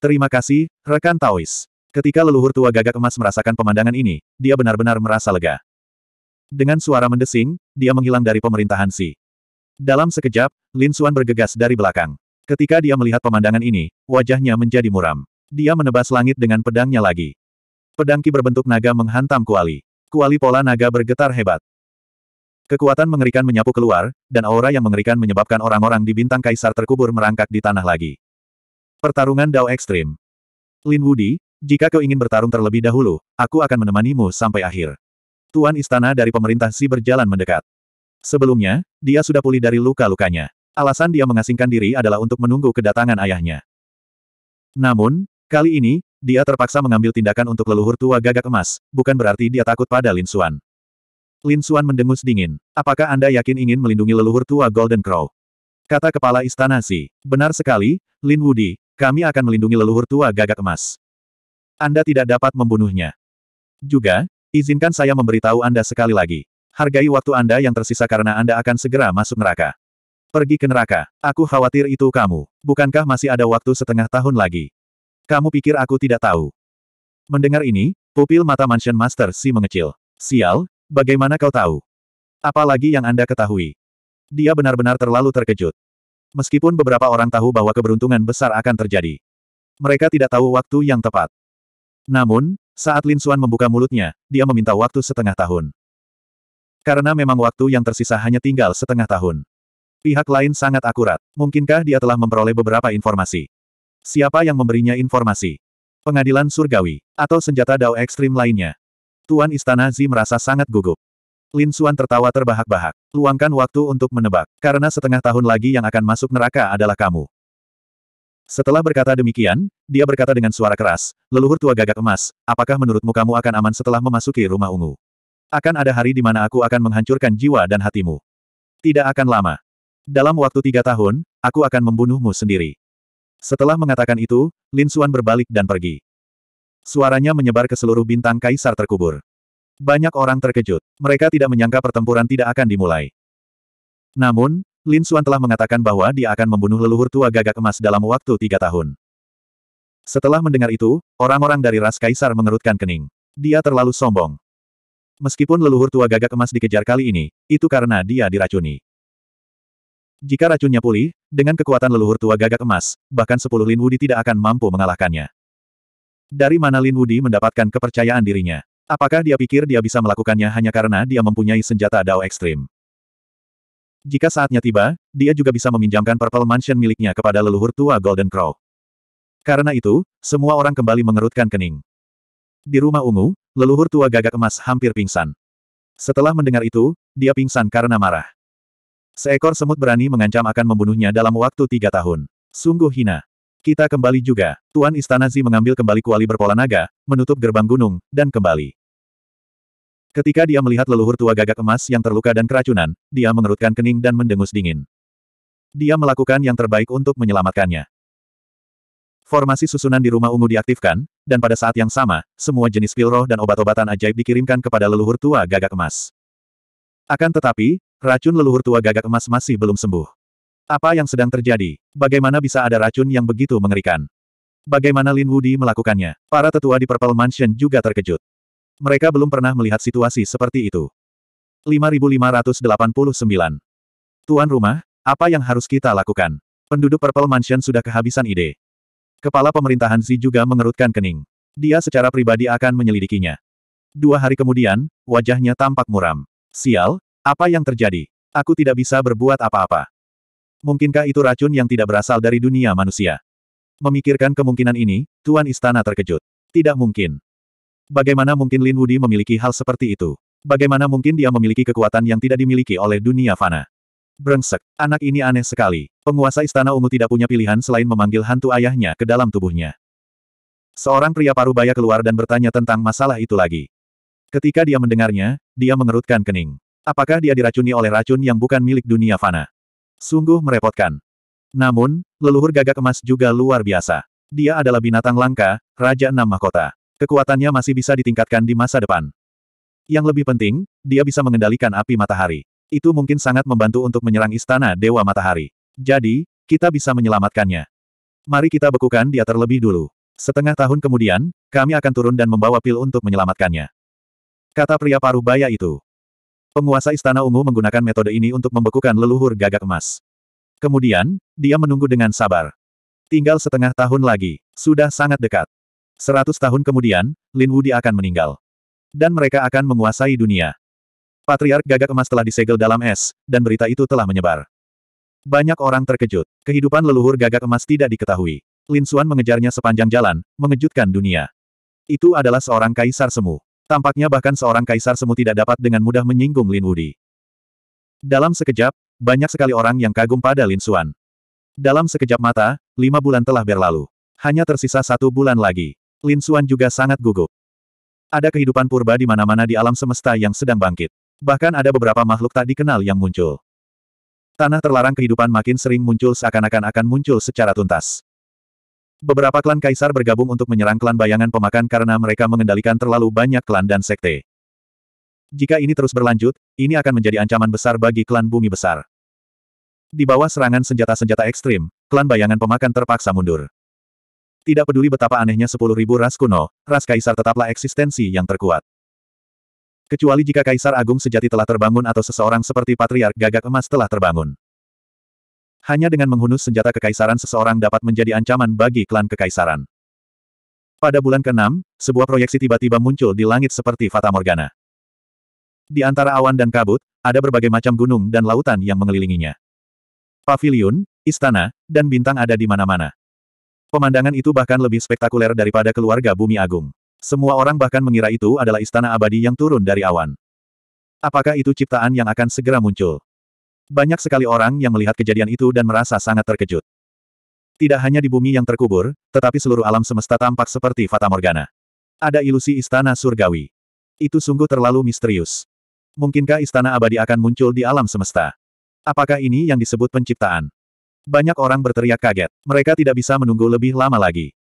Terima kasih, rekan Taois. Ketika leluhur tua gagak emas merasakan pemandangan ini, dia benar-benar merasa lega. Dengan suara mendesing, dia menghilang dari pemerintahan Si. Dalam sekejap, Lin Suan bergegas dari belakang. Ketika dia melihat pemandangan ini, wajahnya menjadi muram. Dia menebas langit dengan pedangnya lagi. Pedangki berbentuk naga menghantam kuali. Kuali pola naga bergetar hebat. Kekuatan mengerikan menyapu keluar, dan aura yang mengerikan menyebabkan orang-orang di bintang kaisar terkubur merangkak di tanah lagi. Pertarungan Dao Ekstrim Lin Wudi, jika kau ingin bertarung terlebih dahulu, aku akan menemanimu sampai akhir. Tuan Istana dari pemerintah Si berjalan mendekat. Sebelumnya, dia sudah pulih dari luka-lukanya. Alasan dia mengasingkan diri adalah untuk menunggu kedatangan ayahnya. Namun, kali ini, dia terpaksa mengambil tindakan untuk leluhur tua gagak emas, bukan berarti dia takut pada Lin Xuan. Lin Suan mendengus dingin. Apakah Anda yakin ingin melindungi leluhur tua Golden Crow? Kata kepala istana Si. Benar sekali, Lin Wudi, kami akan melindungi leluhur tua gagak emas. Anda tidak dapat membunuhnya. Juga, izinkan saya memberitahu Anda sekali lagi. Hargai waktu Anda yang tersisa karena Anda akan segera masuk neraka. Pergi ke neraka. Aku khawatir itu kamu. Bukankah masih ada waktu setengah tahun lagi? Kamu pikir aku tidak tahu? Mendengar ini, pupil mata Mansion Master Si mengecil. Sial, Bagaimana kau tahu? Apalagi yang Anda ketahui? Dia benar-benar terlalu terkejut. Meskipun beberapa orang tahu bahwa keberuntungan besar akan terjadi. Mereka tidak tahu waktu yang tepat. Namun, saat Lin Xuan membuka mulutnya, dia meminta waktu setengah tahun. Karena memang waktu yang tersisa hanya tinggal setengah tahun. Pihak lain sangat akurat. Mungkinkah dia telah memperoleh beberapa informasi? Siapa yang memberinya informasi? Pengadilan surgawi, atau senjata dao ekstrim lainnya? Tuan Istana Zi merasa sangat gugup. Lin Xuan tertawa terbahak-bahak. Luangkan waktu untuk menebak, karena setengah tahun lagi yang akan masuk neraka adalah kamu. Setelah berkata demikian, dia berkata dengan suara keras, leluhur tua gagak emas, apakah menurutmu kamu akan aman setelah memasuki rumah ungu? Akan ada hari di mana aku akan menghancurkan jiwa dan hatimu. Tidak akan lama. Dalam waktu tiga tahun, aku akan membunuhmu sendiri. Setelah mengatakan itu, Lin Xuan berbalik dan pergi. Suaranya menyebar ke seluruh bintang kaisar terkubur. Banyak orang terkejut. Mereka tidak menyangka pertempuran tidak akan dimulai. Namun, Lin Xuan telah mengatakan bahwa dia akan membunuh leluhur tua gagak emas dalam waktu tiga tahun. Setelah mendengar itu, orang-orang dari ras kaisar mengerutkan kening. Dia terlalu sombong. Meskipun leluhur tua gagak emas dikejar kali ini, itu karena dia diracuni. Jika racunnya pulih, dengan kekuatan leluhur tua gagak emas, bahkan sepuluh Lin Wudi tidak akan mampu mengalahkannya. Dari mana Lin Wudi mendapatkan kepercayaan dirinya? Apakah dia pikir dia bisa melakukannya hanya karena dia mempunyai senjata Dao ekstrim? Jika saatnya tiba, dia juga bisa meminjamkan Purple Mansion miliknya kepada leluhur tua Golden Crow. Karena itu, semua orang kembali mengerutkan kening. Di rumah ungu, leluhur tua gagak emas hampir pingsan. Setelah mendengar itu, dia pingsan karena marah. Seekor semut berani mengancam akan membunuhnya dalam waktu tiga tahun. Sungguh hina. Kita kembali juga. Tuan Istana Zi mengambil kembali kuali berpola naga, menutup gerbang gunung, dan kembali. Ketika dia melihat leluhur tua gagak emas yang terluka dan keracunan, dia mengerutkan kening dan mendengus dingin. Dia melakukan yang terbaik untuk menyelamatkannya. Formasi susunan di rumah ungu diaktifkan, dan pada saat yang sama, semua jenis pil roh dan obat-obatan ajaib dikirimkan kepada leluhur tua gagak emas. Akan tetapi, racun leluhur tua gagak emas masih belum sembuh. Apa yang sedang terjadi? Bagaimana bisa ada racun yang begitu mengerikan? Bagaimana Lin Wudi melakukannya? Para tetua di Purple Mansion juga terkejut. Mereka belum pernah melihat situasi seperti itu. 5589. Tuan rumah, apa yang harus kita lakukan? Penduduk Purple Mansion sudah kehabisan ide. Kepala pemerintahan Xi juga mengerutkan kening. Dia secara pribadi akan menyelidikinya. Dua hari kemudian, wajahnya tampak muram. Sial, apa yang terjadi? Aku tidak bisa berbuat apa-apa. Mungkinkah itu racun yang tidak berasal dari dunia manusia? Memikirkan kemungkinan ini, Tuan Istana terkejut. Tidak mungkin. Bagaimana mungkin Lin Wudi memiliki hal seperti itu? Bagaimana mungkin dia memiliki kekuatan yang tidak dimiliki oleh dunia fana? Brengsek, anak ini aneh sekali. Penguasa Istana Ungu tidak punya pilihan selain memanggil hantu ayahnya ke dalam tubuhnya. Seorang pria parubaya keluar dan bertanya tentang masalah itu lagi. Ketika dia mendengarnya, dia mengerutkan kening. Apakah dia diracuni oleh racun yang bukan milik dunia fana? Sungguh merepotkan. Namun, leluhur gagak emas juga luar biasa. Dia adalah binatang langka, Raja Enam Mahkota. Kekuatannya masih bisa ditingkatkan di masa depan. Yang lebih penting, dia bisa mengendalikan api matahari. Itu mungkin sangat membantu untuk menyerang istana Dewa Matahari. Jadi, kita bisa menyelamatkannya. Mari kita bekukan dia terlebih dulu. Setengah tahun kemudian, kami akan turun dan membawa pil untuk menyelamatkannya. Kata pria paruh baya itu. Penguasa Istana Ungu menggunakan metode ini untuk membekukan leluhur gagak emas. Kemudian, dia menunggu dengan sabar. Tinggal setengah tahun lagi, sudah sangat dekat. Seratus tahun kemudian, Lin Wudi akan meninggal. Dan mereka akan menguasai dunia. Patriark gagak emas telah disegel dalam es, dan berita itu telah menyebar. Banyak orang terkejut. Kehidupan leluhur gagak emas tidak diketahui. Lin Xuan mengejarnya sepanjang jalan, mengejutkan dunia. Itu adalah seorang kaisar semu. Tampaknya bahkan seorang kaisar semu tidak dapat dengan mudah menyinggung Lin Wudi. Dalam sekejap, banyak sekali orang yang kagum pada Lin Xuan. Dalam sekejap mata, lima bulan telah berlalu. Hanya tersisa satu bulan lagi. Lin Xuan juga sangat gugup. Ada kehidupan purba di mana-mana di alam semesta yang sedang bangkit. Bahkan ada beberapa makhluk tak dikenal yang muncul. Tanah terlarang kehidupan makin sering muncul seakan-akan akan muncul secara tuntas. Beberapa klan kaisar bergabung untuk menyerang klan bayangan pemakan karena mereka mengendalikan terlalu banyak klan dan sekte. Jika ini terus berlanjut, ini akan menjadi ancaman besar bagi klan bumi besar. Di bawah serangan senjata-senjata ekstrim, klan bayangan pemakan terpaksa mundur. Tidak peduli betapa anehnya sepuluh ribu ras kuno, ras kaisar tetaplah eksistensi yang terkuat. Kecuali jika kaisar agung sejati telah terbangun atau seseorang seperti patriark gagak emas telah terbangun. Hanya dengan menghunus senjata kekaisaran seseorang dapat menjadi ancaman bagi klan kekaisaran. Pada bulan ke-6, sebuah proyeksi tiba-tiba muncul di langit seperti Fata Morgana. Di antara awan dan kabut, ada berbagai macam gunung dan lautan yang mengelilinginya. Paviliun, istana, dan bintang ada di mana-mana. Pemandangan itu bahkan lebih spektakuler daripada keluarga bumi agung. Semua orang bahkan mengira itu adalah istana abadi yang turun dari awan. Apakah itu ciptaan yang akan segera muncul? Banyak sekali orang yang melihat kejadian itu dan merasa sangat terkejut. Tidak hanya di bumi yang terkubur, tetapi seluruh alam semesta tampak seperti Fata Morgana. Ada ilusi istana surgawi. Itu sungguh terlalu misterius. Mungkinkah istana abadi akan muncul di alam semesta? Apakah ini yang disebut penciptaan? Banyak orang berteriak kaget. Mereka tidak bisa menunggu lebih lama lagi.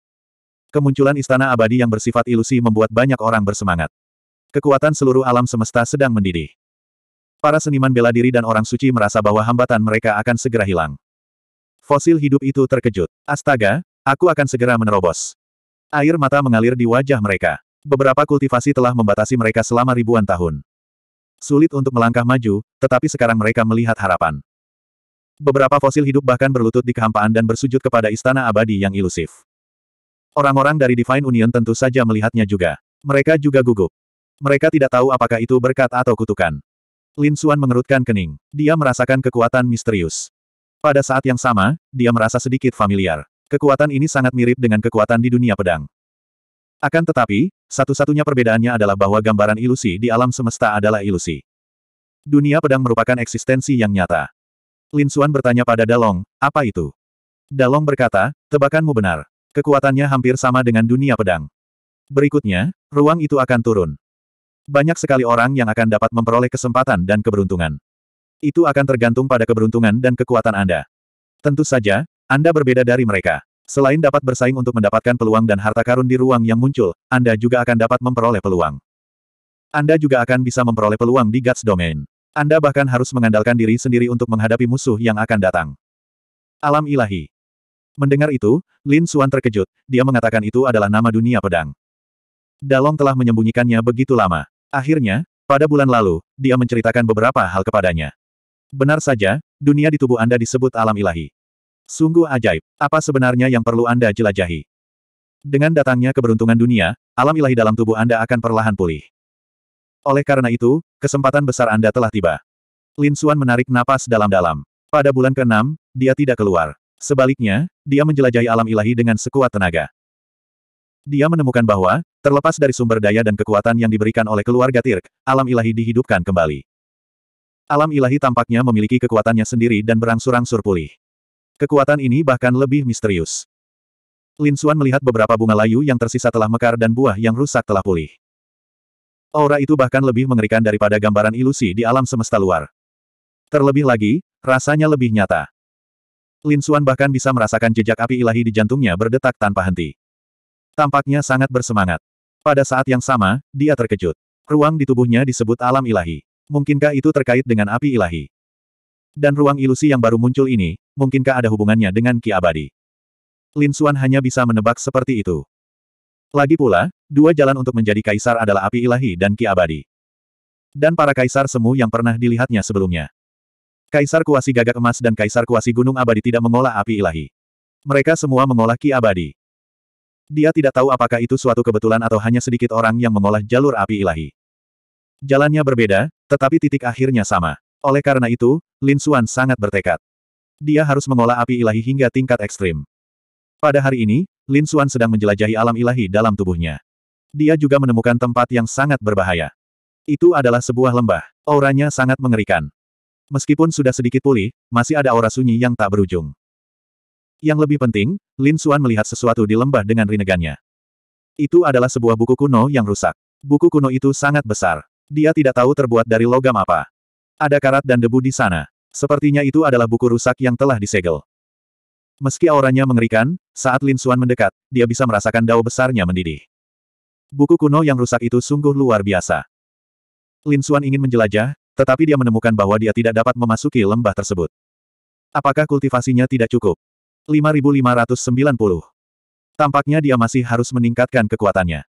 Kemunculan istana abadi yang bersifat ilusi membuat banyak orang bersemangat. Kekuatan seluruh alam semesta sedang mendidih. Para seniman bela diri dan orang suci merasa bahwa hambatan mereka akan segera hilang. Fosil hidup itu terkejut. Astaga, aku akan segera menerobos. Air mata mengalir di wajah mereka. Beberapa kultivasi telah membatasi mereka selama ribuan tahun. Sulit untuk melangkah maju, tetapi sekarang mereka melihat harapan. Beberapa fosil hidup bahkan berlutut di kehampaan dan bersujud kepada istana abadi yang ilusif. Orang-orang dari Divine Union tentu saja melihatnya juga. Mereka juga gugup. Mereka tidak tahu apakah itu berkat atau kutukan. Lin Xuan mengerutkan kening. Dia merasakan kekuatan misterius. Pada saat yang sama, dia merasa sedikit familiar. Kekuatan ini sangat mirip dengan kekuatan di dunia pedang. Akan tetapi, satu-satunya perbedaannya adalah bahwa gambaran ilusi di alam semesta adalah ilusi. Dunia pedang merupakan eksistensi yang nyata. Lin Xuan bertanya pada Dalong, apa itu? Dalong berkata, tebakanmu benar. Kekuatannya hampir sama dengan dunia pedang. Berikutnya, ruang itu akan turun. Banyak sekali orang yang akan dapat memperoleh kesempatan dan keberuntungan. Itu akan tergantung pada keberuntungan dan kekuatan Anda. Tentu saja, Anda berbeda dari mereka. Selain dapat bersaing untuk mendapatkan peluang dan harta karun di ruang yang muncul, Anda juga akan dapat memperoleh peluang. Anda juga akan bisa memperoleh peluang di Guts Domain. Anda bahkan harus mengandalkan diri sendiri untuk menghadapi musuh yang akan datang. Alam ilahi. Mendengar itu, Lin Suan terkejut, dia mengatakan itu adalah nama dunia pedang. Dalong telah menyembunyikannya begitu lama. Akhirnya, pada bulan lalu, dia menceritakan beberapa hal kepadanya. Benar saja, dunia di tubuh Anda disebut alam ilahi. Sungguh ajaib, apa sebenarnya yang perlu Anda jelajahi? Dengan datangnya keberuntungan dunia, alam ilahi dalam tubuh Anda akan perlahan pulih. Oleh karena itu, kesempatan besar Anda telah tiba. Lin Xuan menarik napas dalam-dalam. Pada bulan ke-6, dia tidak keluar. Sebaliknya, dia menjelajahi alam ilahi dengan sekuat tenaga. Dia menemukan bahwa, Terlepas dari sumber daya dan kekuatan yang diberikan oleh keluarga Tirk, alam ilahi dihidupkan kembali. Alam ilahi tampaknya memiliki kekuatannya sendiri dan berangsur-angsur pulih. Kekuatan ini bahkan lebih misterius. Lin Xuan melihat beberapa bunga layu yang tersisa telah mekar dan buah yang rusak telah pulih. Aura itu bahkan lebih mengerikan daripada gambaran ilusi di alam semesta luar. Terlebih lagi, rasanya lebih nyata. Lin Xuan bahkan bisa merasakan jejak api ilahi di jantungnya berdetak tanpa henti. Tampaknya sangat bersemangat. Pada saat yang sama, dia terkejut. Ruang di tubuhnya disebut alam ilahi. Mungkinkah itu terkait dengan api ilahi? Dan ruang ilusi yang baru muncul ini, mungkinkah ada hubungannya dengan Ki Abadi? Lin Xuan hanya bisa menebak seperti itu. Lagi pula, dua jalan untuk menjadi kaisar adalah api ilahi dan Ki Abadi. Dan para kaisar semu yang pernah dilihatnya sebelumnya. Kaisar Kuasi Gagak Emas dan Kaisar Kuasi Gunung Abadi tidak mengolah api ilahi. Mereka semua mengolah Ki Abadi. Dia tidak tahu apakah itu suatu kebetulan atau hanya sedikit orang yang mengolah jalur api ilahi. Jalannya berbeda, tetapi titik akhirnya sama. Oleh karena itu, Lin Xuan sangat bertekad. Dia harus mengolah api ilahi hingga tingkat ekstrim. Pada hari ini, Lin Xuan sedang menjelajahi alam ilahi dalam tubuhnya. Dia juga menemukan tempat yang sangat berbahaya. Itu adalah sebuah lembah. Auranya sangat mengerikan. Meskipun sudah sedikit pulih, masih ada aura sunyi yang tak berujung. Yang lebih penting, Lin Xuan melihat sesuatu di lembah dengan rinegannya. Itu adalah sebuah buku kuno yang rusak. Buku kuno itu sangat besar. Dia tidak tahu terbuat dari logam apa. Ada karat dan debu di sana. Sepertinya itu adalah buku rusak yang telah disegel. Meski auranya mengerikan, saat Lin Xuan mendekat, dia bisa merasakan dao besarnya mendidih. Buku kuno yang rusak itu sungguh luar biasa. Lin Xuan ingin menjelajah, tetapi dia menemukan bahwa dia tidak dapat memasuki lembah tersebut. Apakah kultivasinya tidak cukup? 5590. Tampaknya dia masih harus meningkatkan kekuatannya.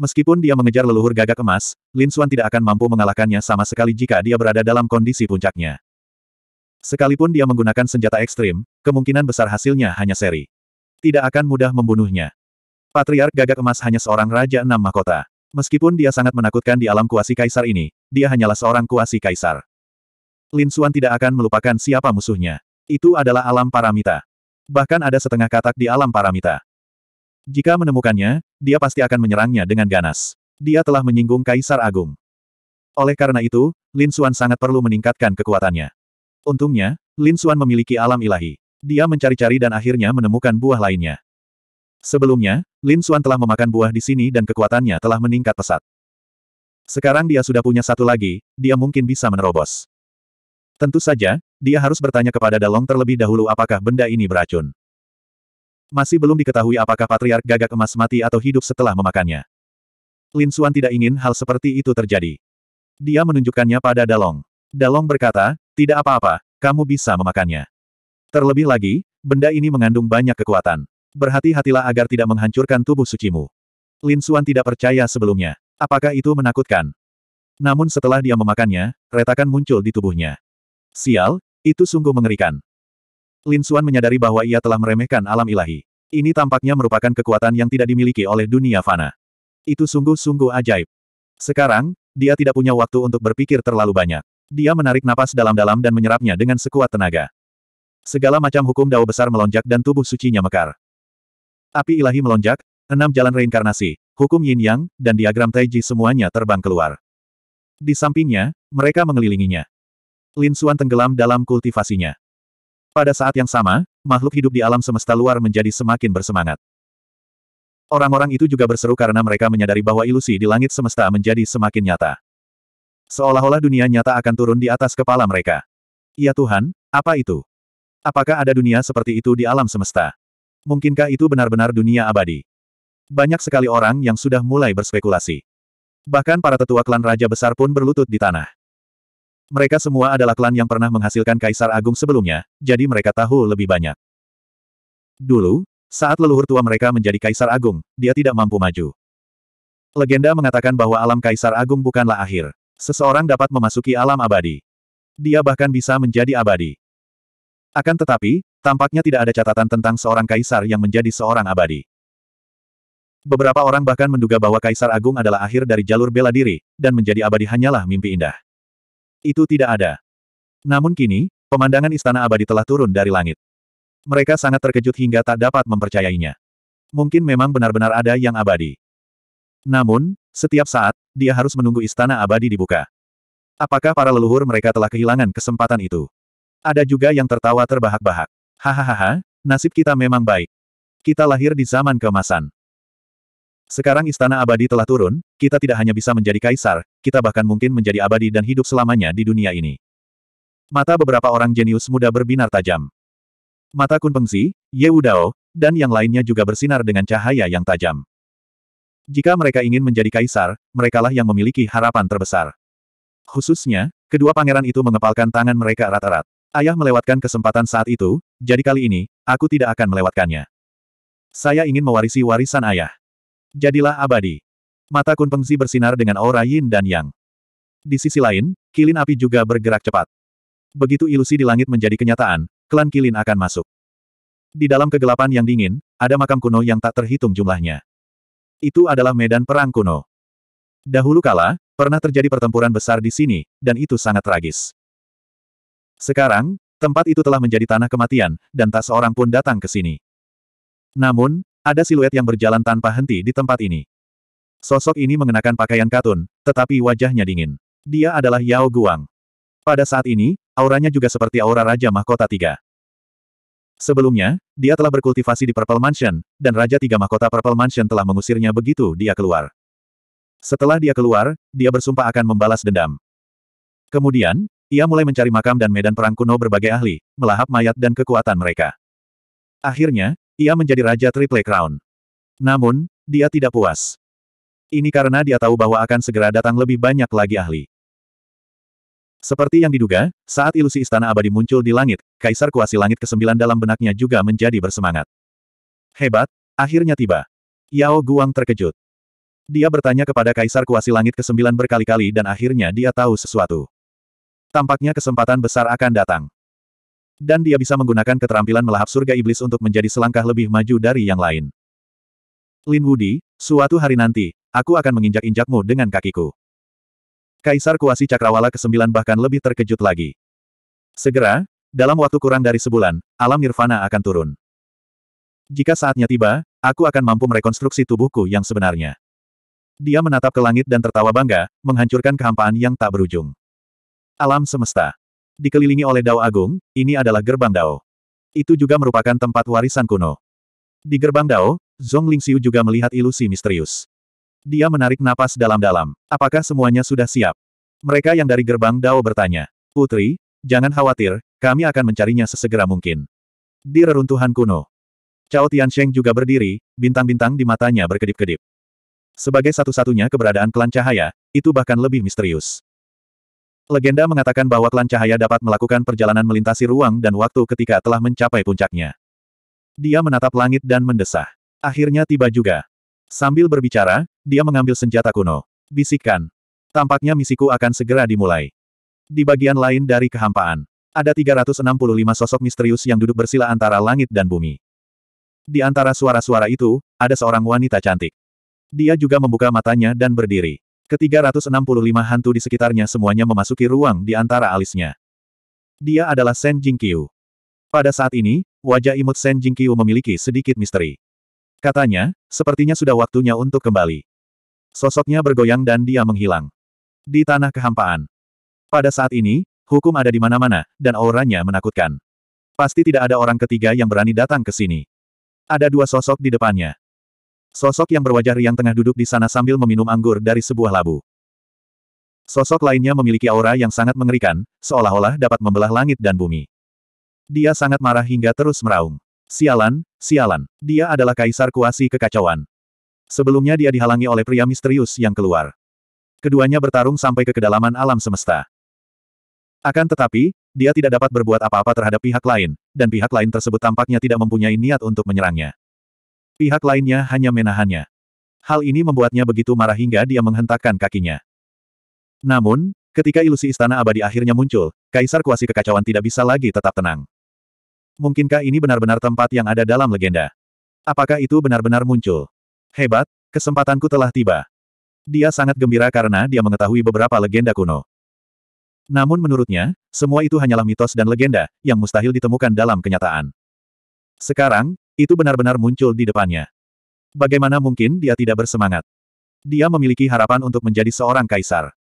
Meskipun dia mengejar leluhur gagak emas, Lin Xuan tidak akan mampu mengalahkannya sama sekali jika dia berada dalam kondisi puncaknya. Sekalipun dia menggunakan senjata ekstrim, kemungkinan besar hasilnya hanya seri. Tidak akan mudah membunuhnya. Patriark gagak emas hanya seorang raja enam mahkota. Meskipun dia sangat menakutkan di alam kuasi kaisar ini, dia hanyalah seorang kuasi kaisar. Lin Xuan tidak akan melupakan siapa musuhnya. Itu adalah alam paramita. Bahkan ada setengah katak di alam paramita. Jika menemukannya, dia pasti akan menyerangnya dengan ganas. Dia telah menyinggung Kaisar Agung. Oleh karena itu, Lin Xuan sangat perlu meningkatkan kekuatannya. Untungnya, Lin Xuan memiliki alam ilahi. Dia mencari-cari dan akhirnya menemukan buah lainnya. Sebelumnya, Lin Xuan telah memakan buah di sini dan kekuatannya telah meningkat pesat. Sekarang dia sudah punya satu lagi, dia mungkin bisa menerobos. Tentu saja, dia harus bertanya kepada Dalong terlebih dahulu apakah benda ini beracun. Masih belum diketahui apakah Patriark Gagak Emas mati atau hidup setelah memakannya. Lin Suan tidak ingin hal seperti itu terjadi. Dia menunjukkannya pada Dalong. Dalong berkata, tidak apa-apa, kamu bisa memakannya. Terlebih lagi, benda ini mengandung banyak kekuatan. Berhati-hatilah agar tidak menghancurkan tubuh sucimu. Lin Suan tidak percaya sebelumnya. Apakah itu menakutkan? Namun setelah dia memakannya, retakan muncul di tubuhnya. Sial, itu sungguh mengerikan. Lin Xuan menyadari bahwa ia telah meremehkan alam ilahi. Ini tampaknya merupakan kekuatan yang tidak dimiliki oleh dunia fana. Itu sungguh-sungguh ajaib. Sekarang, dia tidak punya waktu untuk berpikir terlalu banyak. Dia menarik napas dalam-dalam dan menyerapnya dengan sekuat tenaga. Segala macam hukum dao besar melonjak dan tubuh sucinya mekar. Api ilahi melonjak, enam jalan reinkarnasi, hukum yin yang, dan diagram Taiji semuanya terbang keluar. Di sampingnya, mereka mengelilinginya. Lin Suan tenggelam dalam kultivasinya. Pada saat yang sama, makhluk hidup di alam semesta luar menjadi semakin bersemangat. Orang-orang itu juga berseru karena mereka menyadari bahwa ilusi di langit semesta menjadi semakin nyata. Seolah-olah dunia nyata akan turun di atas kepala mereka. Ya Tuhan, apa itu? Apakah ada dunia seperti itu di alam semesta? Mungkinkah itu benar-benar dunia abadi? Banyak sekali orang yang sudah mulai berspekulasi. Bahkan para tetua klan Raja Besar pun berlutut di tanah. Mereka semua adalah klan yang pernah menghasilkan Kaisar Agung sebelumnya, jadi mereka tahu lebih banyak. Dulu, saat leluhur tua mereka menjadi Kaisar Agung, dia tidak mampu maju. Legenda mengatakan bahwa alam Kaisar Agung bukanlah akhir. Seseorang dapat memasuki alam abadi. Dia bahkan bisa menjadi abadi. Akan tetapi, tampaknya tidak ada catatan tentang seorang kaisar yang menjadi seorang abadi. Beberapa orang bahkan menduga bahwa Kaisar Agung adalah akhir dari jalur bela diri, dan menjadi abadi hanyalah mimpi indah itu tidak ada. Namun kini, pemandangan istana abadi telah turun dari langit. Mereka sangat terkejut hingga tak dapat mempercayainya. Mungkin memang benar-benar ada yang abadi. Namun, setiap saat, dia harus menunggu istana abadi dibuka. Apakah para leluhur mereka telah kehilangan kesempatan itu? Ada juga yang tertawa terbahak-bahak. Hahaha, nasib kita memang baik. Kita lahir di zaman kemasan. Sekarang istana abadi telah turun, kita tidak hanya bisa menjadi kaisar, kita bahkan mungkin menjadi abadi dan hidup selamanya di dunia ini. Mata beberapa orang jenius muda berbinar tajam. Mata Kun Pengzi, Ye Udao, dan yang lainnya juga bersinar dengan cahaya yang tajam. Jika mereka ingin menjadi kaisar, merekalah yang memiliki harapan terbesar. Khususnya, kedua pangeran itu mengepalkan tangan mereka erat-erat. Ayah melewatkan kesempatan saat itu, jadi kali ini, aku tidak akan melewatkannya. Saya ingin mewarisi warisan ayah jadilah abadi. Mata Kun Pengzi bersinar dengan aura yin dan yang. Di sisi lain, kilin api juga bergerak cepat. Begitu ilusi di langit menjadi kenyataan, klan kilin akan masuk. Di dalam kegelapan yang dingin, ada makam kuno yang tak terhitung jumlahnya. Itu adalah medan perang kuno. Dahulu kala, pernah terjadi pertempuran besar di sini, dan itu sangat tragis. Sekarang, tempat itu telah menjadi tanah kematian, dan tak seorang pun datang ke sini. Namun, ada siluet yang berjalan tanpa henti di tempat ini. Sosok ini mengenakan pakaian katun, tetapi wajahnya dingin. Dia adalah Yao Guang. Pada saat ini, auranya juga seperti aura Raja Mahkota Tiga. Sebelumnya, dia telah berkultivasi di Purple Mansion, dan Raja Tiga Mahkota Purple Mansion telah mengusirnya begitu dia keluar. Setelah dia keluar, dia bersumpah akan membalas dendam. Kemudian, ia mulai mencari makam dan medan perang kuno berbagai ahli, melahap mayat dan kekuatan mereka. Akhirnya, ia menjadi Raja Triple Crown. Namun, dia tidak puas. Ini karena dia tahu bahwa akan segera datang lebih banyak lagi ahli. Seperti yang diduga, saat ilusi istana abadi muncul di langit, Kaisar Kuasi Langit ke-9 dalam benaknya juga menjadi bersemangat. Hebat, akhirnya tiba. Yao Guang terkejut. Dia bertanya kepada Kaisar Kuasi Langit ke-9 berkali-kali dan akhirnya dia tahu sesuatu. Tampaknya kesempatan besar akan datang. Dan dia bisa menggunakan keterampilan melahap surga iblis untuk menjadi selangkah lebih maju dari yang lain. Lin Wudi, suatu hari nanti, aku akan menginjak-injakmu dengan kakiku. Kaisar Kuasi Cakrawala ke-9 bahkan lebih terkejut lagi. Segera, dalam waktu kurang dari sebulan, alam nirvana akan turun. Jika saatnya tiba, aku akan mampu merekonstruksi tubuhku yang sebenarnya. Dia menatap ke langit dan tertawa bangga, menghancurkan kehampaan yang tak berujung. Alam semesta. Dikelilingi oleh Dao Agung, ini adalah gerbang Dao. Itu juga merupakan tempat warisan kuno. Di gerbang Dao, Zhong Lingxiu juga melihat ilusi misterius. Dia menarik napas dalam-dalam. Apakah semuanya sudah siap? Mereka yang dari gerbang Dao bertanya. Putri, jangan khawatir, kami akan mencarinya sesegera mungkin. Di reruntuhan kuno. Cao Tiansheng juga berdiri, bintang-bintang di matanya berkedip-kedip. Sebagai satu-satunya keberadaan klan cahaya, itu bahkan lebih misterius. Legenda mengatakan bahwa klan cahaya dapat melakukan perjalanan melintasi ruang dan waktu ketika telah mencapai puncaknya. Dia menatap langit dan mendesah. Akhirnya tiba juga. Sambil berbicara, dia mengambil senjata kuno. Bisikan. Tampaknya misiku akan segera dimulai. Di bagian lain dari kehampaan, ada 365 sosok misterius yang duduk bersila antara langit dan bumi. Di antara suara-suara itu, ada seorang wanita cantik. Dia juga membuka matanya dan berdiri. Ketiga ratus enam puluh lima hantu di sekitarnya semuanya memasuki ruang di antara alisnya. Dia adalah Shen Jingqiu. Pada saat ini, wajah imut Shen Jingqiu memiliki sedikit misteri. Katanya, sepertinya sudah waktunya untuk kembali. Sosoknya bergoyang dan dia menghilang. Di tanah kehampaan. Pada saat ini, hukum ada di mana-mana, dan auranya menakutkan. Pasti tidak ada orang ketiga yang berani datang ke sini. Ada dua sosok di depannya. Sosok yang berwajah riang tengah duduk di sana sambil meminum anggur dari sebuah labu. Sosok lainnya memiliki aura yang sangat mengerikan, seolah-olah dapat membelah langit dan bumi. Dia sangat marah hingga terus meraung. Sialan, sialan, dia adalah kaisar kuasi kekacauan. Sebelumnya dia dihalangi oleh pria misterius yang keluar. Keduanya bertarung sampai ke kedalaman alam semesta. Akan tetapi, dia tidak dapat berbuat apa-apa terhadap pihak lain, dan pihak lain tersebut tampaknya tidak mempunyai niat untuk menyerangnya. Pihak lainnya hanya menahannya. Hal ini membuatnya begitu marah hingga dia menghentakkan kakinya. Namun, ketika ilusi istana abadi akhirnya muncul, kaisar kuasi kekacauan tidak bisa lagi tetap tenang. Mungkinkah ini benar-benar tempat yang ada dalam legenda? Apakah itu benar-benar muncul? Hebat, kesempatanku telah tiba. Dia sangat gembira karena dia mengetahui beberapa legenda kuno. Namun menurutnya, semua itu hanyalah mitos dan legenda, yang mustahil ditemukan dalam kenyataan. Sekarang, itu benar-benar muncul di depannya. Bagaimana mungkin dia tidak bersemangat? Dia memiliki harapan untuk menjadi seorang kaisar.